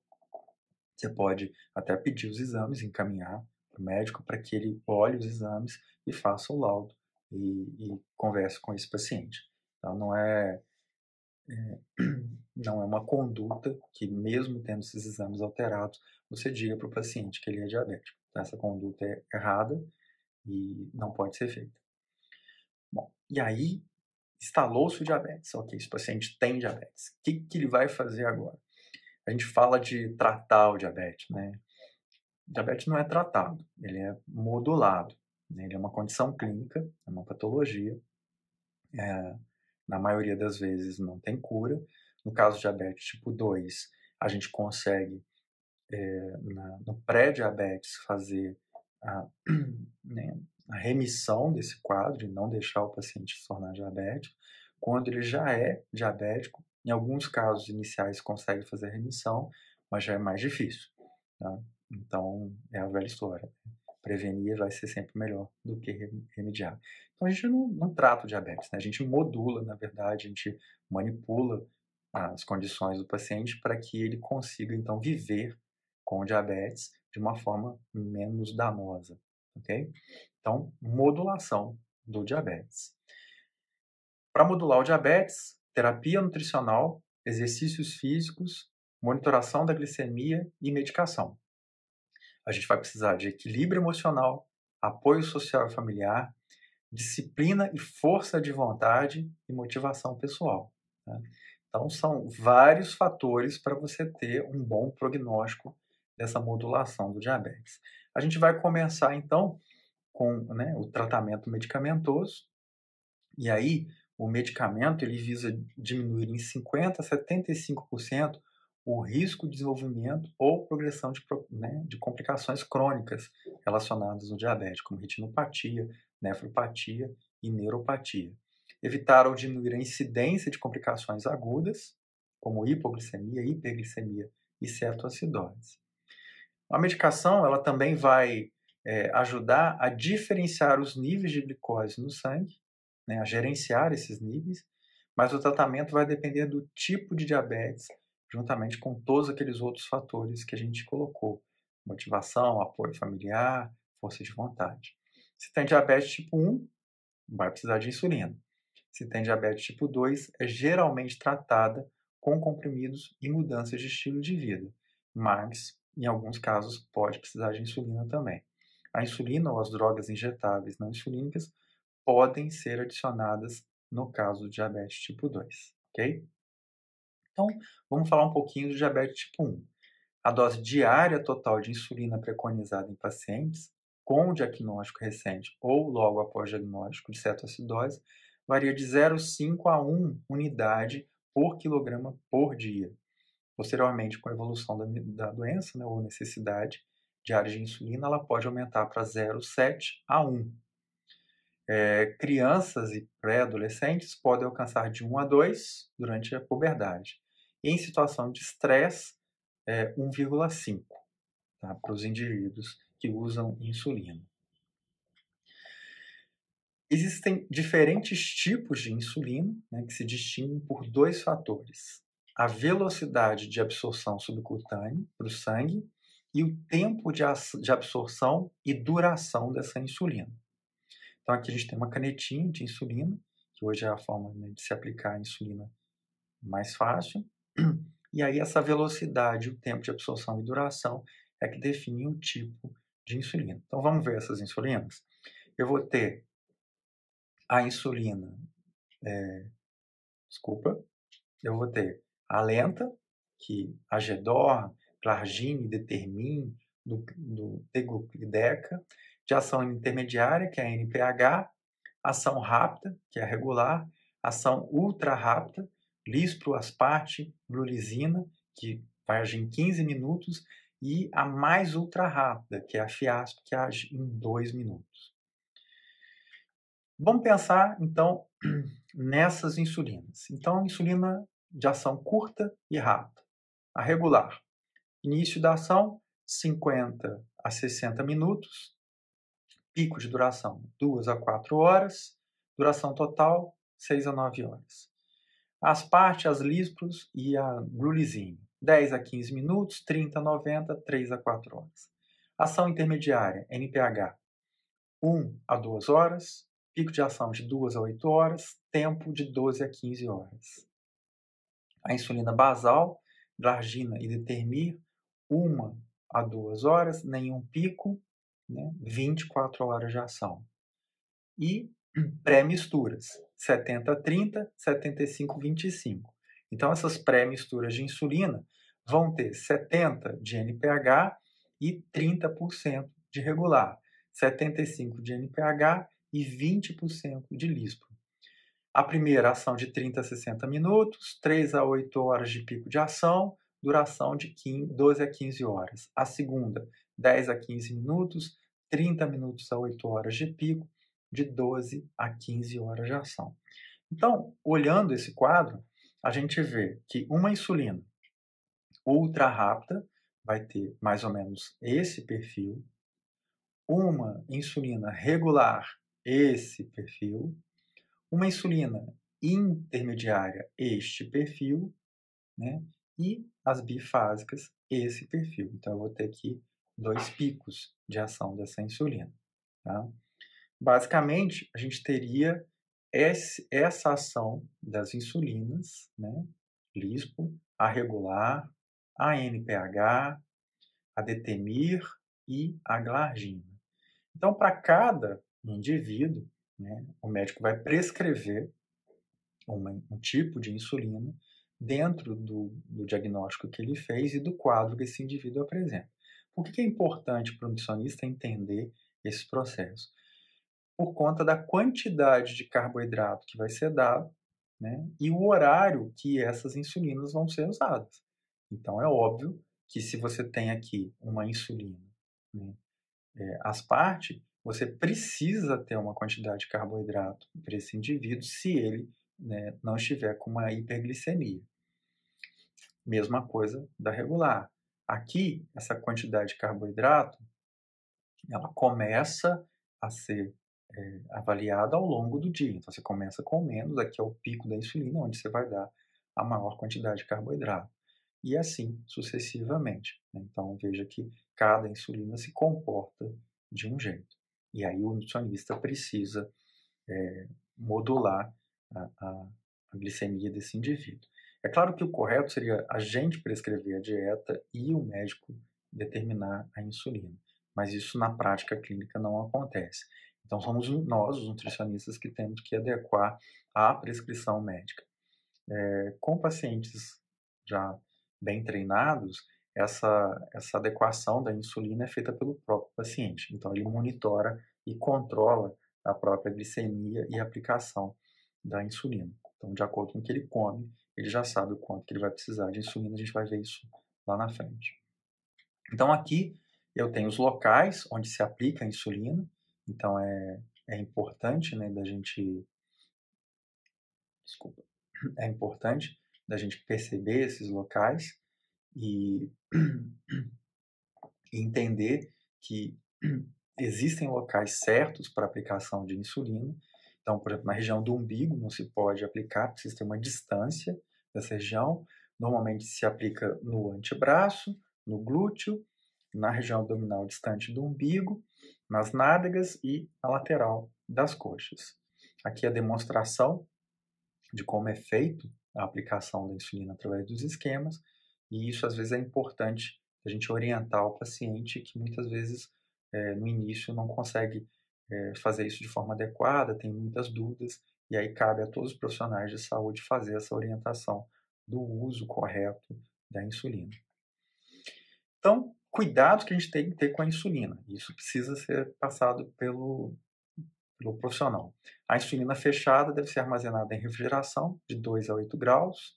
Você pode até pedir os exames, encaminhar para o médico para que ele olhe os exames e faça o laudo e, e converse com esse paciente. Então, não é, é, *clears throat* não é uma conduta que, mesmo tendo esses exames alterados, você diga para o paciente que ele é diabético. Então, essa conduta é errada e não pode ser feita. Bom, e aí instalou-se o diabetes. Ok, esse paciente tem diabetes. O que, que ele vai fazer agora? a gente fala de tratar o diabetes, né? O diabetes não é tratado, ele é modulado. Né? Ele é uma condição clínica, é uma patologia. É, na maioria das vezes não tem cura. No caso de diabetes tipo 2, a gente consegue, é, na, no pré-diabetes, fazer a, *clears throat* né, a remissão desse quadro e não deixar o paciente se tornar diabético. Quando ele já é diabético, em alguns casos iniciais consegue fazer remissão, mas já é mais difícil. Tá? Então, é a velha história. Prevenir vai ser sempre melhor do que remediar. Então, a gente não, não trata o diabetes, né? a gente modula, na verdade, a gente manipula as condições do paciente para que ele consiga, então, viver com o diabetes de uma forma menos danosa, ok? Então, modulação do diabetes. Para modular o diabetes, terapia nutricional, exercícios físicos, monitoração da glicemia e medicação. A gente vai precisar de equilíbrio emocional, apoio social e familiar, disciplina e força de vontade e motivação pessoal. Né? Então, são vários fatores para você ter um bom prognóstico dessa modulação do diabetes. A gente vai começar então com né, o tratamento medicamentoso, e aí o medicamento ele visa diminuir em 50% a 75% o risco de desenvolvimento ou progressão de, né, de complicações crônicas relacionadas ao diabetes, como retinopatia, nefropatia e neuropatia. Evitar ou diminuir a incidência de complicações agudas, como hipoglicemia, hiperglicemia e cetoacidose. A medicação ela também vai é, ajudar a diferenciar os níveis de glicose no sangue né, a gerenciar esses níveis, mas o tratamento vai depender do tipo de diabetes, juntamente com todos aqueles outros fatores que a gente colocou: motivação, apoio familiar, força de vontade. Se tem diabetes tipo 1, vai precisar de insulina. Se tem diabetes tipo 2, é geralmente tratada com comprimidos e mudanças de estilo de vida, mas em alguns casos pode precisar de insulina também. A insulina ou as drogas injetáveis não insulínicas podem ser adicionadas no caso do diabetes tipo 2, ok? Então, vamos falar um pouquinho do diabetes tipo 1. A dose diária total de insulina preconizada em pacientes com diagnóstico recente ou logo após diagnóstico de cetoacidose varia de 0,5 a 1 unidade por quilograma por dia. Posteriormente, com a evolução da, da doença né, ou necessidade diária de insulina, ela pode aumentar para 0,7 a 1 é, crianças e pré-adolescentes podem alcançar de 1 a 2 durante a puberdade. E em situação de estresse, é eh, 1,5 tá, para os indivíduos que usam insulina. Existem diferentes tipos de insulina né, que se distinguem por dois fatores: a velocidade de absorção subcutânea para o sangue e o tempo de, absorção e duração dessa insulina. Então aqui a gente tem uma canetinha de insulina, que hoje é a forma né, de se aplicar a insulina mais fácil. E aí essa velocidade, o tempo de absorção e duração é que define o tipo de insulina. Então vamos ver essas insulinas. Eu vou ter a insulina, é, desculpa, eu vou ter a lenta, que é a GDOR, Glargine, Determin, do, do Degluclideca, de ação intermediária, que é a NPH, ação rápida, que é a regular, ação ultra rápida, lispro, asparte, glulisina, que vai agir em 15 minutos, e a mais ultra rápida, que é a fiasco, que age em 2 minutos. Vamos pensar, então, *clears throat* nessas insulinas. Então, insulina de ação curta e rápida, a regular. Início da ação, 50 a 60 minutos, pico de duração, 2 a 4 horas, duração total, 6 a 9 horas. As partes, as lispros e a glulizine, 10 a 15 minutos, 30 a 90, 3 a 4 horas. Ação intermediária, NPH, 1 a 2 horas, pico de ação de 2 a 8 horas, tempo de 12 a 15 horas. A insulina basal, glargina e determir, 1 a 2 horas, nenhum pico, né, 24 horas de ação. E *clears throat* pré-misturas, 70-30, 75-25. Então, essas pré-misturas de insulina vão ter 70% de NPH e 30% de regular, 75% de NPH e 20% de lispro. A primeira ação de 30 a 60 minutos, 3 a 8 horas de pico de ação, duração de 12 a 15 horas. A segunda, 10 a 15 minutos, 30 minutos a 8 horas de pico, de 12 a 15 horas de ação. Então, olhando esse quadro, a gente vê que uma insulina ultra rápida vai ter mais ou menos esse perfil, uma insulina regular, esse perfil, uma insulina intermediária, este perfil, né? e as bifásicas, esse perfil. Então, eu vou ter que dois picos de ação dessa insulina. Tá? Basicamente, a gente teria esse, essa ação das insulinas, né? LISPO, a regular, a NPH, a detemir e a glargina. Então, para cada indivíduo, né, o médico vai prescrever uma, um tipo de insulina dentro do, do diagnóstico que ele fez e do quadro que esse indivíduo apresenta. O que é importante para o nutricionista entender esses processos? Por conta da quantidade de carboidrato que vai ser dado né, e o horário que essas insulinas vão ser usadas. Então, é óbvio que se você tem aqui uma insulina né, é, as você precisa ter uma quantidade de carboidrato para esse indivíduo se ele né, não estiver com uma hiperglicemia. Mesma coisa da regular. Aqui, essa quantidade de carboidrato, ela começa a ser é, avaliada ao longo do dia. Então, você começa com menos, aqui é o pico da insulina, onde você vai dar a maior quantidade de carboidrato. E assim sucessivamente. Né? Então, veja que cada insulina se comporta de um jeito. E aí, o nutricionista precisa é, modular a, a, a glicemia desse indivíduo. É claro que o correto seria a gente prescrever a dieta e o médico determinar a insulina, mas isso na prática clínica não acontece. Então somos nós, os nutricionistas, que temos que adequar à prescrição médica. É, com pacientes já bem treinados, essa, essa adequação da insulina é feita pelo próprio paciente. Então ele monitora e controla a própria glicemia e a aplicação da insulina. Então, de acordo com o que ele come, ele já sabe o quanto que ele vai precisar de insulina, a gente vai ver isso lá na frente. Então aqui eu tenho os locais onde se aplica a insulina, então é, é importante né, da gente. Desculpa. É importante da gente perceber esses locais e, *clears throat* e entender que *clears throat* existem locais certos para aplicação de insulina. Então, por exemplo, na região do umbigo não se pode aplicar, precisa ter uma distância dessa região. Normalmente se aplica no antebraço, no glúteo, na região abdominal distante do umbigo, nas nádegas e na lateral das coxas. Aqui a demonstração de como é feito a aplicação da insulina através dos esquemas, e isso às vezes é importante a gente orientar o paciente que muitas vezes é, no início não consegue é, fazer isso de forma adequada, tem muitas dúvidas e aí cabe a todos os profissionais de saúde fazer essa orientação do uso correto da insulina. Então, cuidado que a gente tem que ter com a insulina. Isso precisa ser passado pelo, pelo profissional. A insulina fechada deve ser armazenada em refrigeração de 2 a 8 graus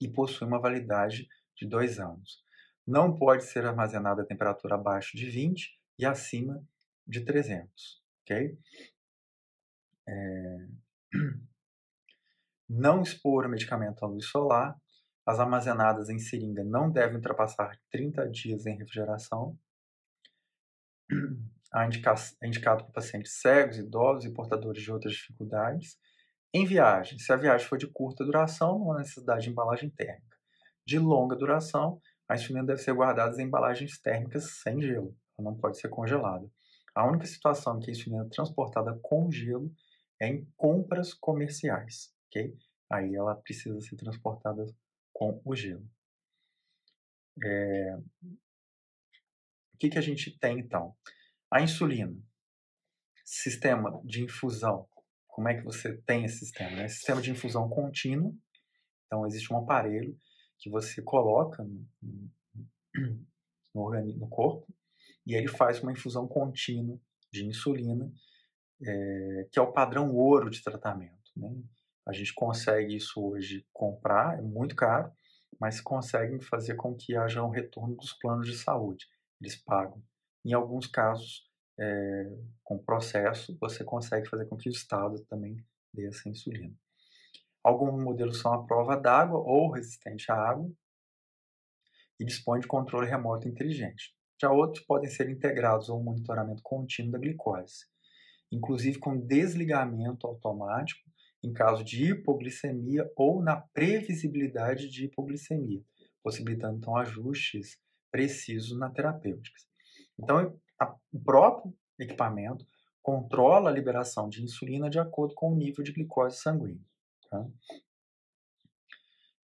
e possui uma validade de 2 anos. Não pode ser armazenada a temperatura abaixo de 20 e acima de 300, ok? é, não expor o medicamento à luz solar, as armazenadas em seringa não devem ultrapassar 30 dias em refrigeração, é indicado para pacientes cegos, idosos e portadores de outras dificuldades. Em viagem, se a viagem for de curta duração, não há necessidade de embalagem térmica. De longa duração, a insulina deve ser guardada em embalagens térmicas sem gelo, não pode ser congelada. A única situação em que a insulina é transportada com gelo é em compras comerciais, ok? Aí ela precisa ser transportada com o gelo. É... O que, que a gente tem então? A insulina, sistema de infusão. Como é que você tem esse sistema? Né? Sistema de infusão contínua. Então existe um aparelho que você coloca no, no, no corpo e ele faz uma infusão contínua de insulina é, que é o padrão ouro de tratamento. Né? A gente consegue isso hoje comprar, é muito caro, mas conseguem fazer com que haja um retorno dos planos de saúde. Eles pagam. Em alguns casos, é, com processo, você consegue fazer com que o Estado também dê essa insulina. Alguns modelos são à prova d'água ou resistente à água e dispõe de controle remoto inteligente. Já outros podem ser integrados ao monitoramento contínuo da glicose inclusive com desligamento automático em caso de hipoglicemia ou na previsibilidade de hipoglicemia, possibilitando então ajustes precisos na terapêutica. Então, a, o próprio equipamento controla a liberação de insulina de acordo com o nível de glicose sanguínea. Tá?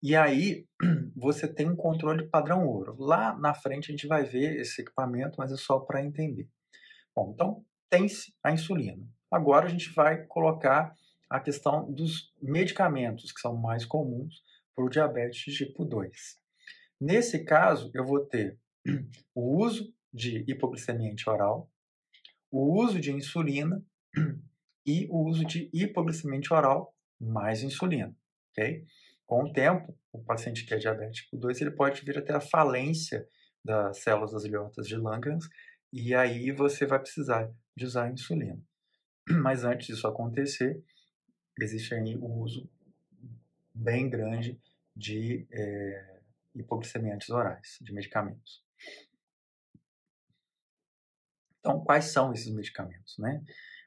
E aí *clears throat* você tem um controle padrão ouro. Lá na frente a gente vai ver esse equipamento, mas é só para entender. Bom, então tem-se a insulina. Agora a gente vai colocar a questão dos medicamentos que são mais comuns para o diabetes tipo 2. Nesse caso, eu vou ter o uso de hipoglicemiante oral, o uso de insulina e o uso de hipoglicemiante oral mais insulina, ok? Com o tempo, o paciente que é diabético 2, tipo ele pode vir até a falência das células das ilhotas de Langerhans, e aí você vai precisar de usar insulina. *clears throat* Mas antes disso acontecer, existe aí o uso bem grande de é, hipoglicemiantes orais, de medicamentos. Então, quais são esses medicamentos? Né?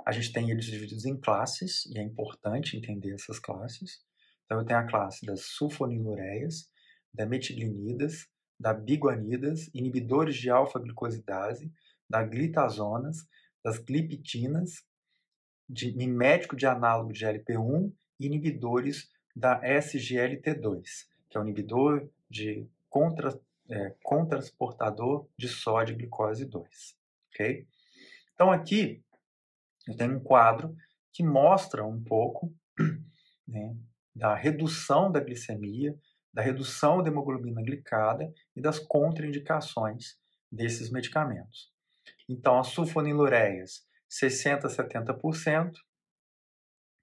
A gente tem eles divididos em classes, e é importante entender essas classes. Então, eu tenho a classe das sulfonilureias, da metilinidas, da biguanidas, inibidores de alfa-glucosidase, da glitazonas, das gliptinas, de mimético de análogo de GLP-1 e inibidores da SGLT2, que é o inibidor de contra, é, de sódio e glicose 2. Okay? Então aqui eu tenho um quadro que mostra um pouco *clears throat* né, da redução da glicemia, da redução da hemoglobina glicada e das contraindicações desses medicamentos. Então, as sulfonilureias, 60% a 70%,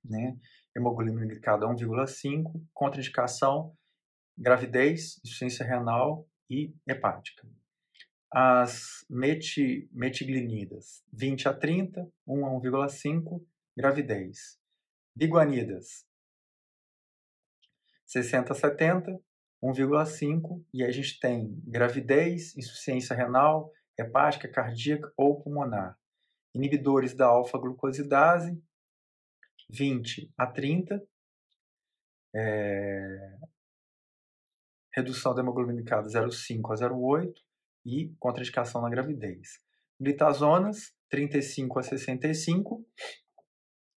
né? hemoglobina glicada 1,5%, contraindicação, gravidez, insuficiência renal e hepática. As meti, metiglinidas, 20 a 30, 1 a 1,5, gravidez. Biguanidas, 60 a 70, 1,5, e a gente tem gravidez, insuficiência renal, hepática, cardíaca ou pulmonar. Inibidores da alfa-glucosidase, 20 a 30. É, eh, redução da hemoglobina de 0,5 a 0,8 e contraindicação na gravidez. Glitazonas, 35 a 65,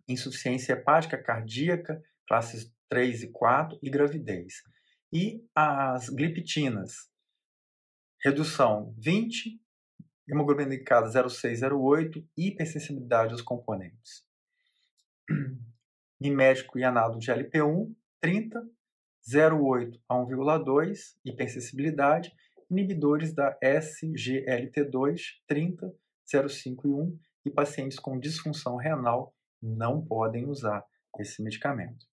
insuficiência hepática, cardíaca, classes 3 e 4 e gravidez. E as gliptinas, redução 20 hemoglobina glicada 0608 hipersensibilidade aos componentes. Mimético e análogo de LP1, 30, 0,8 a 1,2, hipersensibilidade, inibidores da SGLT2, 30, 0,5 e 1, e pacientes com disfunção renal não podem usar esse medicamento.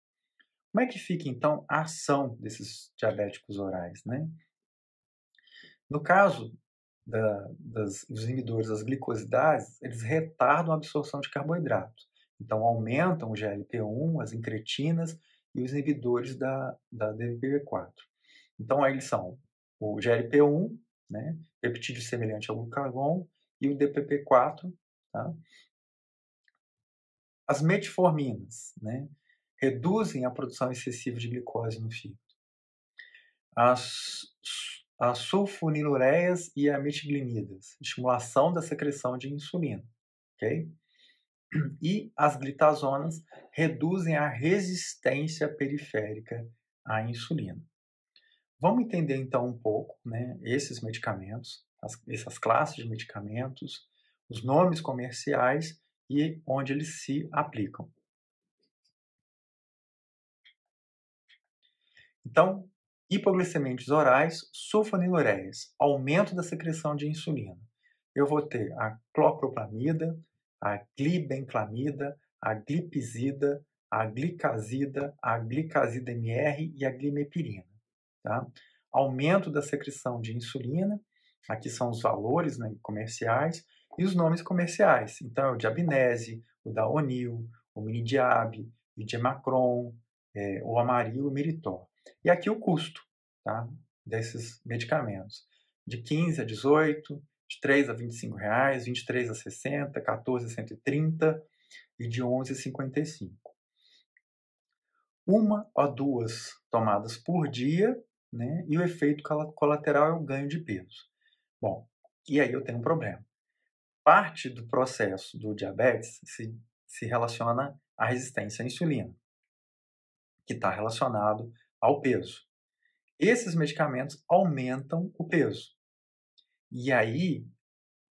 Como é que fica, então, a ação desses diabéticos orais, né? No caso da, das, dos inibidores das glicosidases, eles retardam a absorção de carboidrato. Então, aumentam o GLP-1, as incretinas e os inibidores da, da DPP-4. Então, aí eles são o GLP-1, né, peptídeo semelhante ao glucagon, e o DPP-4. Tá? As metforminas né, reduzem a produção excessiva de glicose no fígado. As a sulfonilureias e a metilinidas, estimulação da secreção de insulina, ok? E as glitazonas reduzem a resistência periférica à insulina. Vamos entender então um pouco, né, esses medicamentos, as, essas classes de medicamentos, os nomes comerciais e onde eles se aplicam. Então, hipoglicemias orais, sulfonilureias, aumento da secreção de insulina. Eu vou ter a cloproplamida, a glibenclamida, a glipizida, a glicazida, a glicazida MR e a glimepirina. Tá? Aumento da secreção de insulina, aqui são os valores né, comerciais e os nomes comerciais. Então, é o diabinese, o daonil, o minidiab, o gemacron, é, o amaril e o meritor e aqui o custo tá, desses medicamentos, de 15 a 18, de 3 a 25 reais, 23 a 60, 14 a 130 e de 11 a 55. Uma ou duas tomadas por dia, né? E o efeito colateral é o ganho de peso. Bom, e aí eu tenho um problema. Parte do processo do diabetes se, se relaciona à resistência à insulina, que está relacionado ao peso. Esses medicamentos aumentam o peso. E aí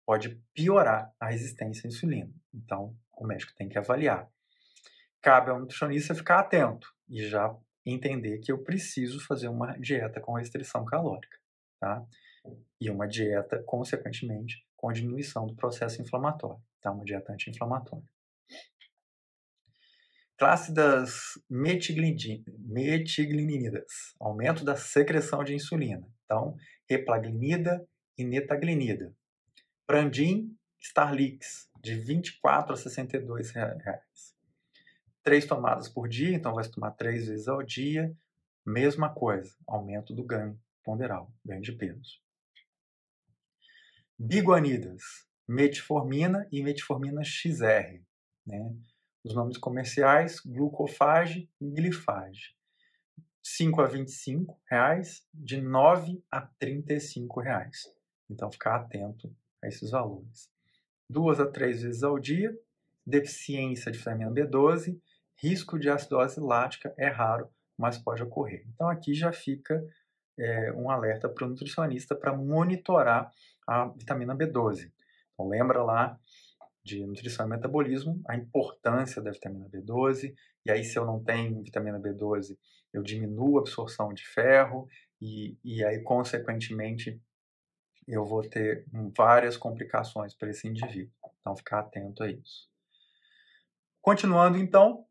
pode piorar a resistência à insulina. Então, o médico tem que avaliar. Cabe ao nutricionista ficar atento e já entender que eu preciso fazer uma dieta com restrição calórica, tá? E uma dieta, consequentemente, com diminuição do processo inflamatório, tá? Uma dieta anti-inflamatória. Classe das metiglinidas, aumento da secreção de insulina. Então, replaglinida e netaglinida. Prandin, Starlix, de 24 a 62 reais. Três tomadas por dia, então vai tomar três vezes ao dia. Mesma coisa, aumento do ganho ponderal, ganho de peso. Biguanidas, metformina e metformina XR. Né? Os nomes comerciais, glucofage e glifage. 5 a 25 reais, de 9 a 35 reais. Então, ficar atento a esses valores. Duas a três vezes ao dia, deficiência de vitamina B12, risco de acidose lática é raro, mas pode ocorrer. Então, aqui já fica é, um alerta para o nutricionista para monitorar a vitamina B12. Então, lembra lá de nutrição e metabolismo, a importância da vitamina B12, e aí se eu não tenho vitamina B12, eu diminuo a absorção de ferro, e, e aí, consequentemente, eu vou ter várias complicações para esse indivíduo. Então, ficar atento a isso. Continuando, então,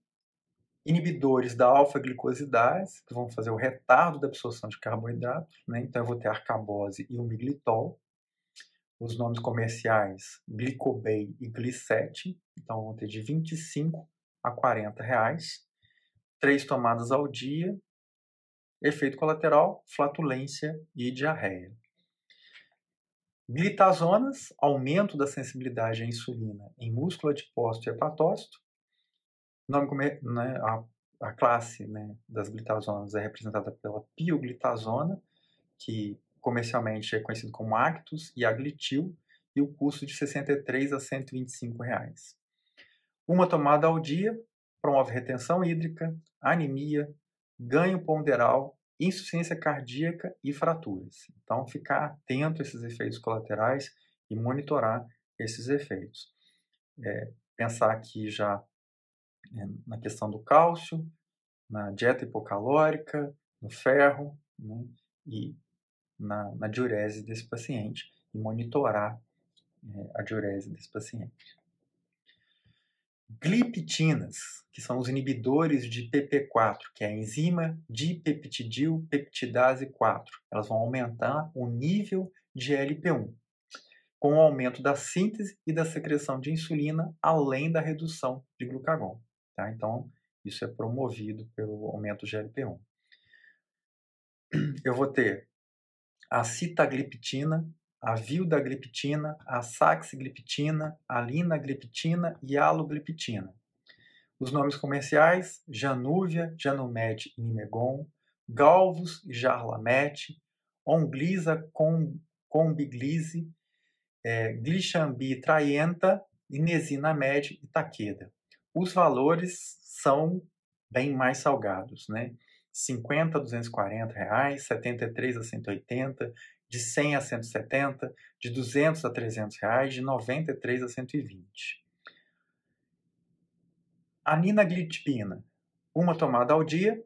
inibidores da alfa-glicosidase, que vão fazer o retardo da absorção de carboidratos, né? então eu vou ter arcabose e o miglitol, os nomes comerciais Glicobay e Glicete, então vão ter de 25 a 40 reais, três tomadas ao dia, efeito colateral, flatulência e diarreia. Glitazonas, aumento da sensibilidade à insulina em músculo adiposto e hepatócito. Nome, né, a, a, classe né, das glitazonas é representada pela pioglitazona, que comercialmente é conhecido como Actus e Aglitil, e o custo de 63 a 125 reais. Uma tomada ao dia promove retenção hídrica, anemia, ganho ponderal, insuficiência cardíaca e fraturas. Então, ficar atento a esses efeitos colaterais e monitorar esses efeitos. É, pensar aqui já né, na questão do cálcio, na dieta hipocalórica, no ferro, né? e na, na diurese desse paciente e monitorar né, a diurese desse paciente. Gliptinas, que são os inibidores de PP4, que é a enzima peptidase 4. Elas vão aumentar o nível de LP1, com o aumento da síntese e da secreção de insulina, além da redução de glucagon. Tá? Então, isso é promovido pelo aumento de Lp 1 Eu vou ter a citagliptina, a vildagliptina, a saxigliptina, a linagliptina e a alogliptina. Os nomes comerciais, Janúvia, Janumet, e Nimegon, Galvus e Jarlamet, Onglisa com, Combiglise, é, Glichambi Traienta, Inesinamed e Taqueda. Os valores são bem mais salgados, né? 50 a 240 reais, 73 a 180, de 100 a 170, de 200 a 300 reais, de 93 a 120. A ninagliptina, uma tomada ao dia.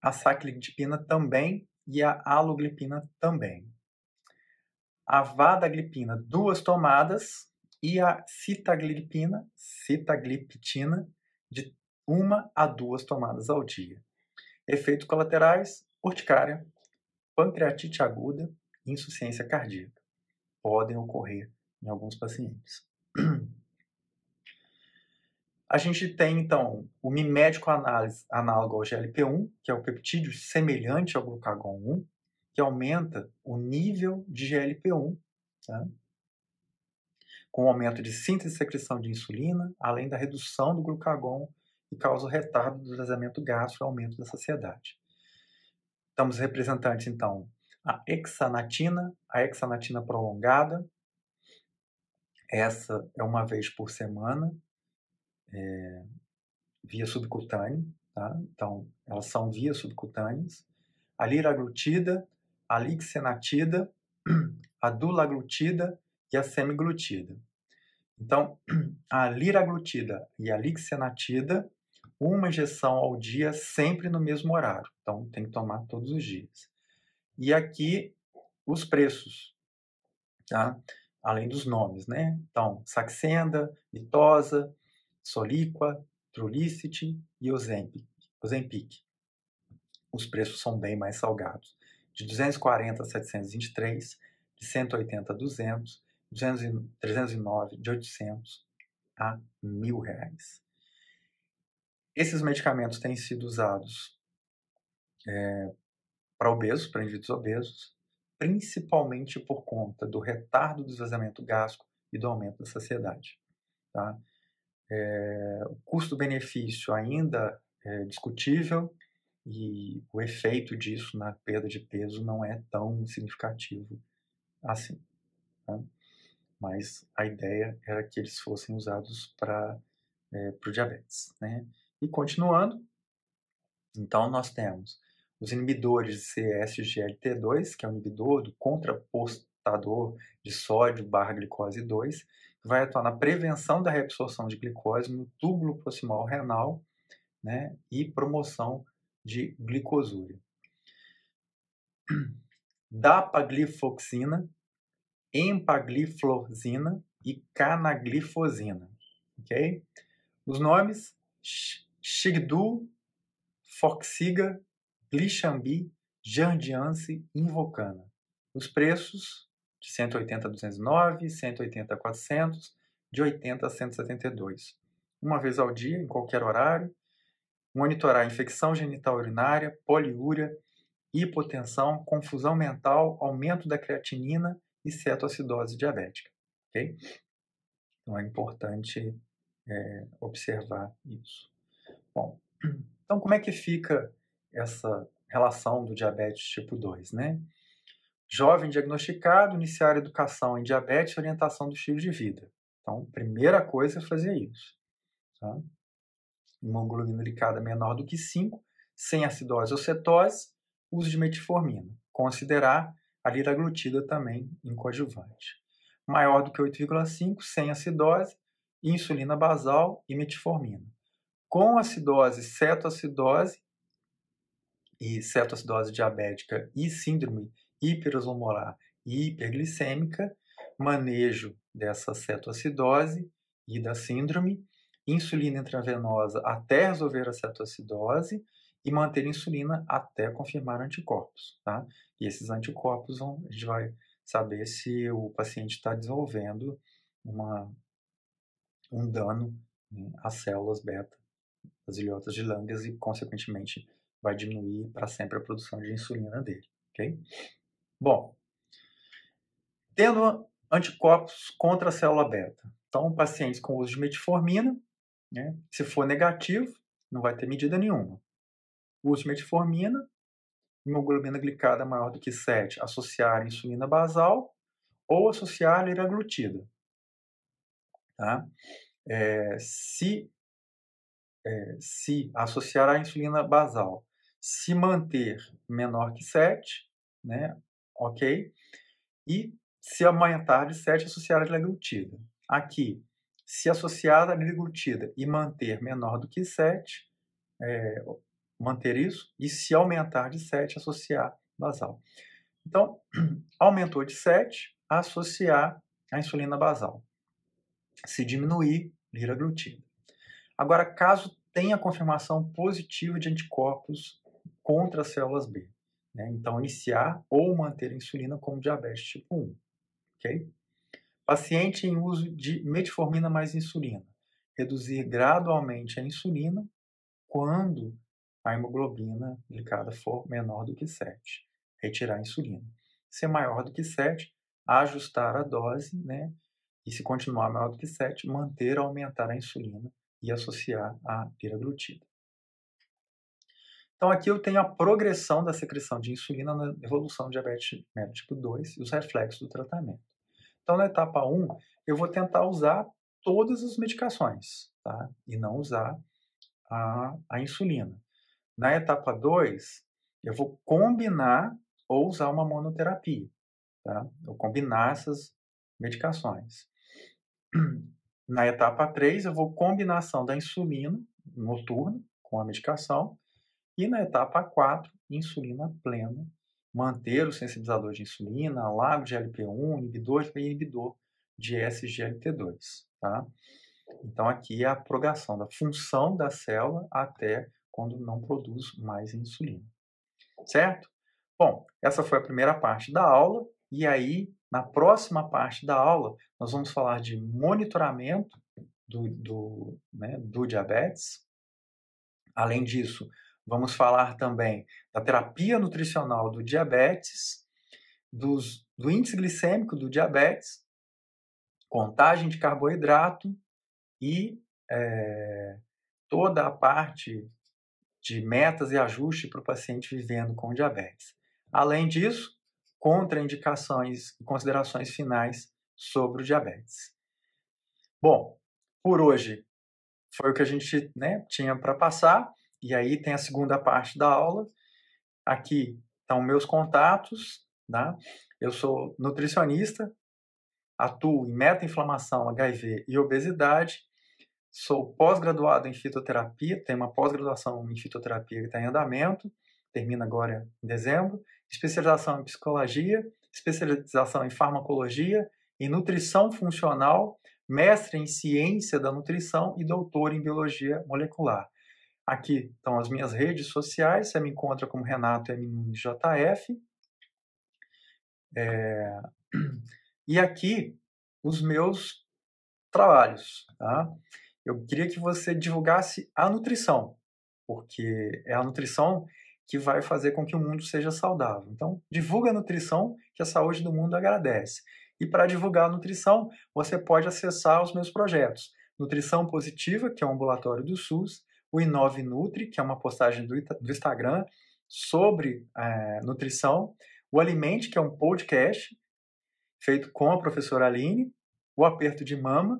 A saclidipina também e a aloglipina também. A vadaglipina, duas tomadas. E a citaglipina, citagliptina, de uma a duas tomadas ao dia. Efeitos colaterais: urticária, pancreatite aguda e insuficiência cardíaca. Podem ocorrer em alguns pacientes. A gente tem, então, o mimético análise, análogo ao GLP-1, que é o peptídeo semelhante ao glucagon-1, que aumenta o nível de GLP-1, tá? com aumento de síntese e secreção de insulina, além da redução do glucagon e causa o retardo do vazamento gástrico e aumento da saciedade. Estamos então, representantes, então, a hexanatina, a hexanatina prolongada, essa é uma vez por semana, é, via subcutânea, tá? então elas são via subcutâneas. A liraglutida, a lixenatida, a dulaglutida e a semiglutida. Então, *clears throat* a liraglutida e a lixenatida uma injeção ao dia, sempre no mesmo horário. Então, tem que tomar todos os dias. E aqui, os preços, tá? Além dos nomes, né? Então, Saxenda, Itosa, Soliqua, Trulicity e Ozempic. Os preços são bem mais salgados. De 240 a 723, de 180 a 200, 200 309 de 800 a mil reais. Esses medicamentos têm sido usados é, eh, para obesos, para indivíduos obesos, principalmente por conta do retardo do esvaziamento gástrico e do aumento da saciedade. Tá? É, o custo-benefício ainda é discutível e o efeito disso na perda de peso não é tão significativo assim. Tá? Mas a ideia era que eles fossem usados para é, eh, o diabetes. Né? E continuando, então nós temos os inibidores de CSGLT2, que é o um inibidor do contrapostador de sódio barra glicose 2, que vai atuar na prevenção da reabsorção de glicose no túbulo proximal renal né, e promoção de glicosúria. Dapaglifoxina, empagliflozina e canaglifosina, ok? Os nomes Chigdu, Foxiga, Lixambi, Jardiance e Invocana. Os preços de 180 a 209, 180 a 400, de 80 a 172. Uma vez ao dia, em qualquer horário, monitorar infecção genital urinária, poliúria, hipotensão, confusão mental, aumento da creatinina e cetoacidose diabética. Okay? Então é importante é, observar isso. Bom, então como é que fica essa relação do diabetes tipo 2, né? Jovem diagnosticado, iniciar a educação em diabetes e orientação do estilo de vida. Então, primeira coisa é fazer isso. Tá? Uma hemoglobina glicada menor do que 5, sem acidose ou cetose, uso de metformina. Considerar a liraglutida também em coadjuvante. Maior do que 8,5, sem acidose, insulina basal e metformina com acidose, cetoacidose e cetoacidose diabética e síndrome hiperosmolar e hiperglicêmica, manejo dessa cetoacidose e da síndrome, insulina intravenosa até resolver a cetoacidose e manter a insulina até confirmar anticorpos, tá? E esses anticorpos vão, a gente vai saber se o paciente está desenvolvendo uma, um dano né, às células beta as ilhotas de Langas e, consequentemente, vai diminuir para sempre a produção de insulina dele. ok? Bom, tendo anticorpos contra a célula beta. Então, pacientes com uso de metformina, né, se for negativo, não vai ter medida nenhuma. O uso de metformina, hemoglobina glicada maior do que 7, associar insulina basal ou associar liraglutida. Tá? É, se é, se associar à insulina basal se manter menor que 7, né? Ok? E se aumentar de 7, associar à gliglutida. Aqui, se associar à gliglutida e manter menor do que 7, é, manter isso, e se aumentar de 7, associar basal. Então, *clears throat* aumentou de 7, associar à insulina basal. Se diminuir, liraglutida. Agora, caso tenha confirmação positiva de anticorpos contra as células B, né? então iniciar ou manter a insulina como diabetes tipo 1. Okay? Paciente em uso de metformina mais insulina. Reduzir gradualmente a insulina quando a hemoglobina glicada for menor do que 7. Retirar a insulina. Se é maior do que 7, ajustar a dose, né? E se continuar maior do que 7, manter ou aumentar a insulina e associar à piraglutida. Então aqui eu tenho a progressão da secreção de insulina na evolução do diabetes mellitus tipo 2 e os reflexos do tratamento. Então na etapa 1, eu vou tentar usar todas as medicações, tá? E não usar a, a insulina. Na etapa 2, eu vou combinar ou usar uma monoterapia, tá? Ou combinar essas medicações. Na etapa 3, eu vou combinação da insulina noturna com a medicação. E na etapa 4, insulina plena, manter o sensibilizador de insulina, lago de LP1, inibidor e inibidor de SGLT2. Tá? Então, aqui é a progação da função da célula até quando não produz mais insulina. Certo? Bom, essa foi a primeira parte da aula, e aí na próxima parte da aula, nós vamos falar de monitoramento do, do, né, do diabetes. Além disso, vamos falar também da terapia nutricional do diabetes, dos, do índice glicêmico do diabetes, contagem de carboidrato e é, toda a parte de metas e ajuste para o paciente vivendo com diabetes. Além disso, contraindicações e considerações finais sobre o diabetes. Bom, por hoje foi o que a gente né, tinha para passar, e aí tem a segunda parte da aula. Aqui estão meus contatos, tá? Eu sou nutricionista, atuo em meta-inflamação, HIV e obesidade, sou pós-graduado em fitoterapia, tenho uma pós-graduação em fitoterapia que está em andamento, termina agora em dezembro, especialização em psicologia, especialização em farmacologia, em nutrição funcional, mestre em ciência da nutrição e doutor em biologia molecular. Aqui estão as minhas redes sociais, você me encontra como Renato M. Nunes JF. É... E aqui os meus trabalhos. Tá? Eu queria que você divulgasse a nutrição, porque é a nutrição que vai fazer com que o mundo seja saudável. Então, divulga a nutrição que a saúde do mundo agradece. E para divulgar a nutrição, você pode acessar os meus projetos. Nutrição Positiva, que é o um ambulatório do SUS, o Inove Nutri, que é uma postagem do, do Instagram sobre é, nutrição, o Alimente, que é um podcast feito com a professora Aline, o Aperto de Mama,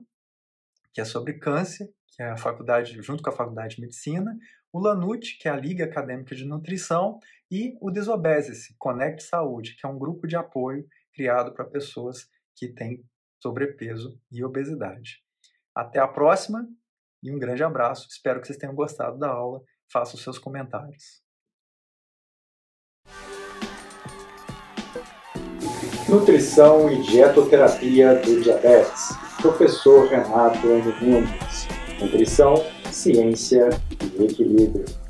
que é sobre câncer, que é a faculdade, junto com a faculdade de medicina, o LANUT, que é a Liga Acadêmica de Nutrição, e o Desobese-se, Saúde, que é um grupo de apoio criado para pessoas que têm sobrepeso e obesidade. Até a próxima e um grande abraço. Espero que vocês tenham gostado da aula. Faça os seus comentários. Nutrição e Dietoterapia do Diabetes. Professor Renato N. Nunes. Nutrição ciência e equilíbrio.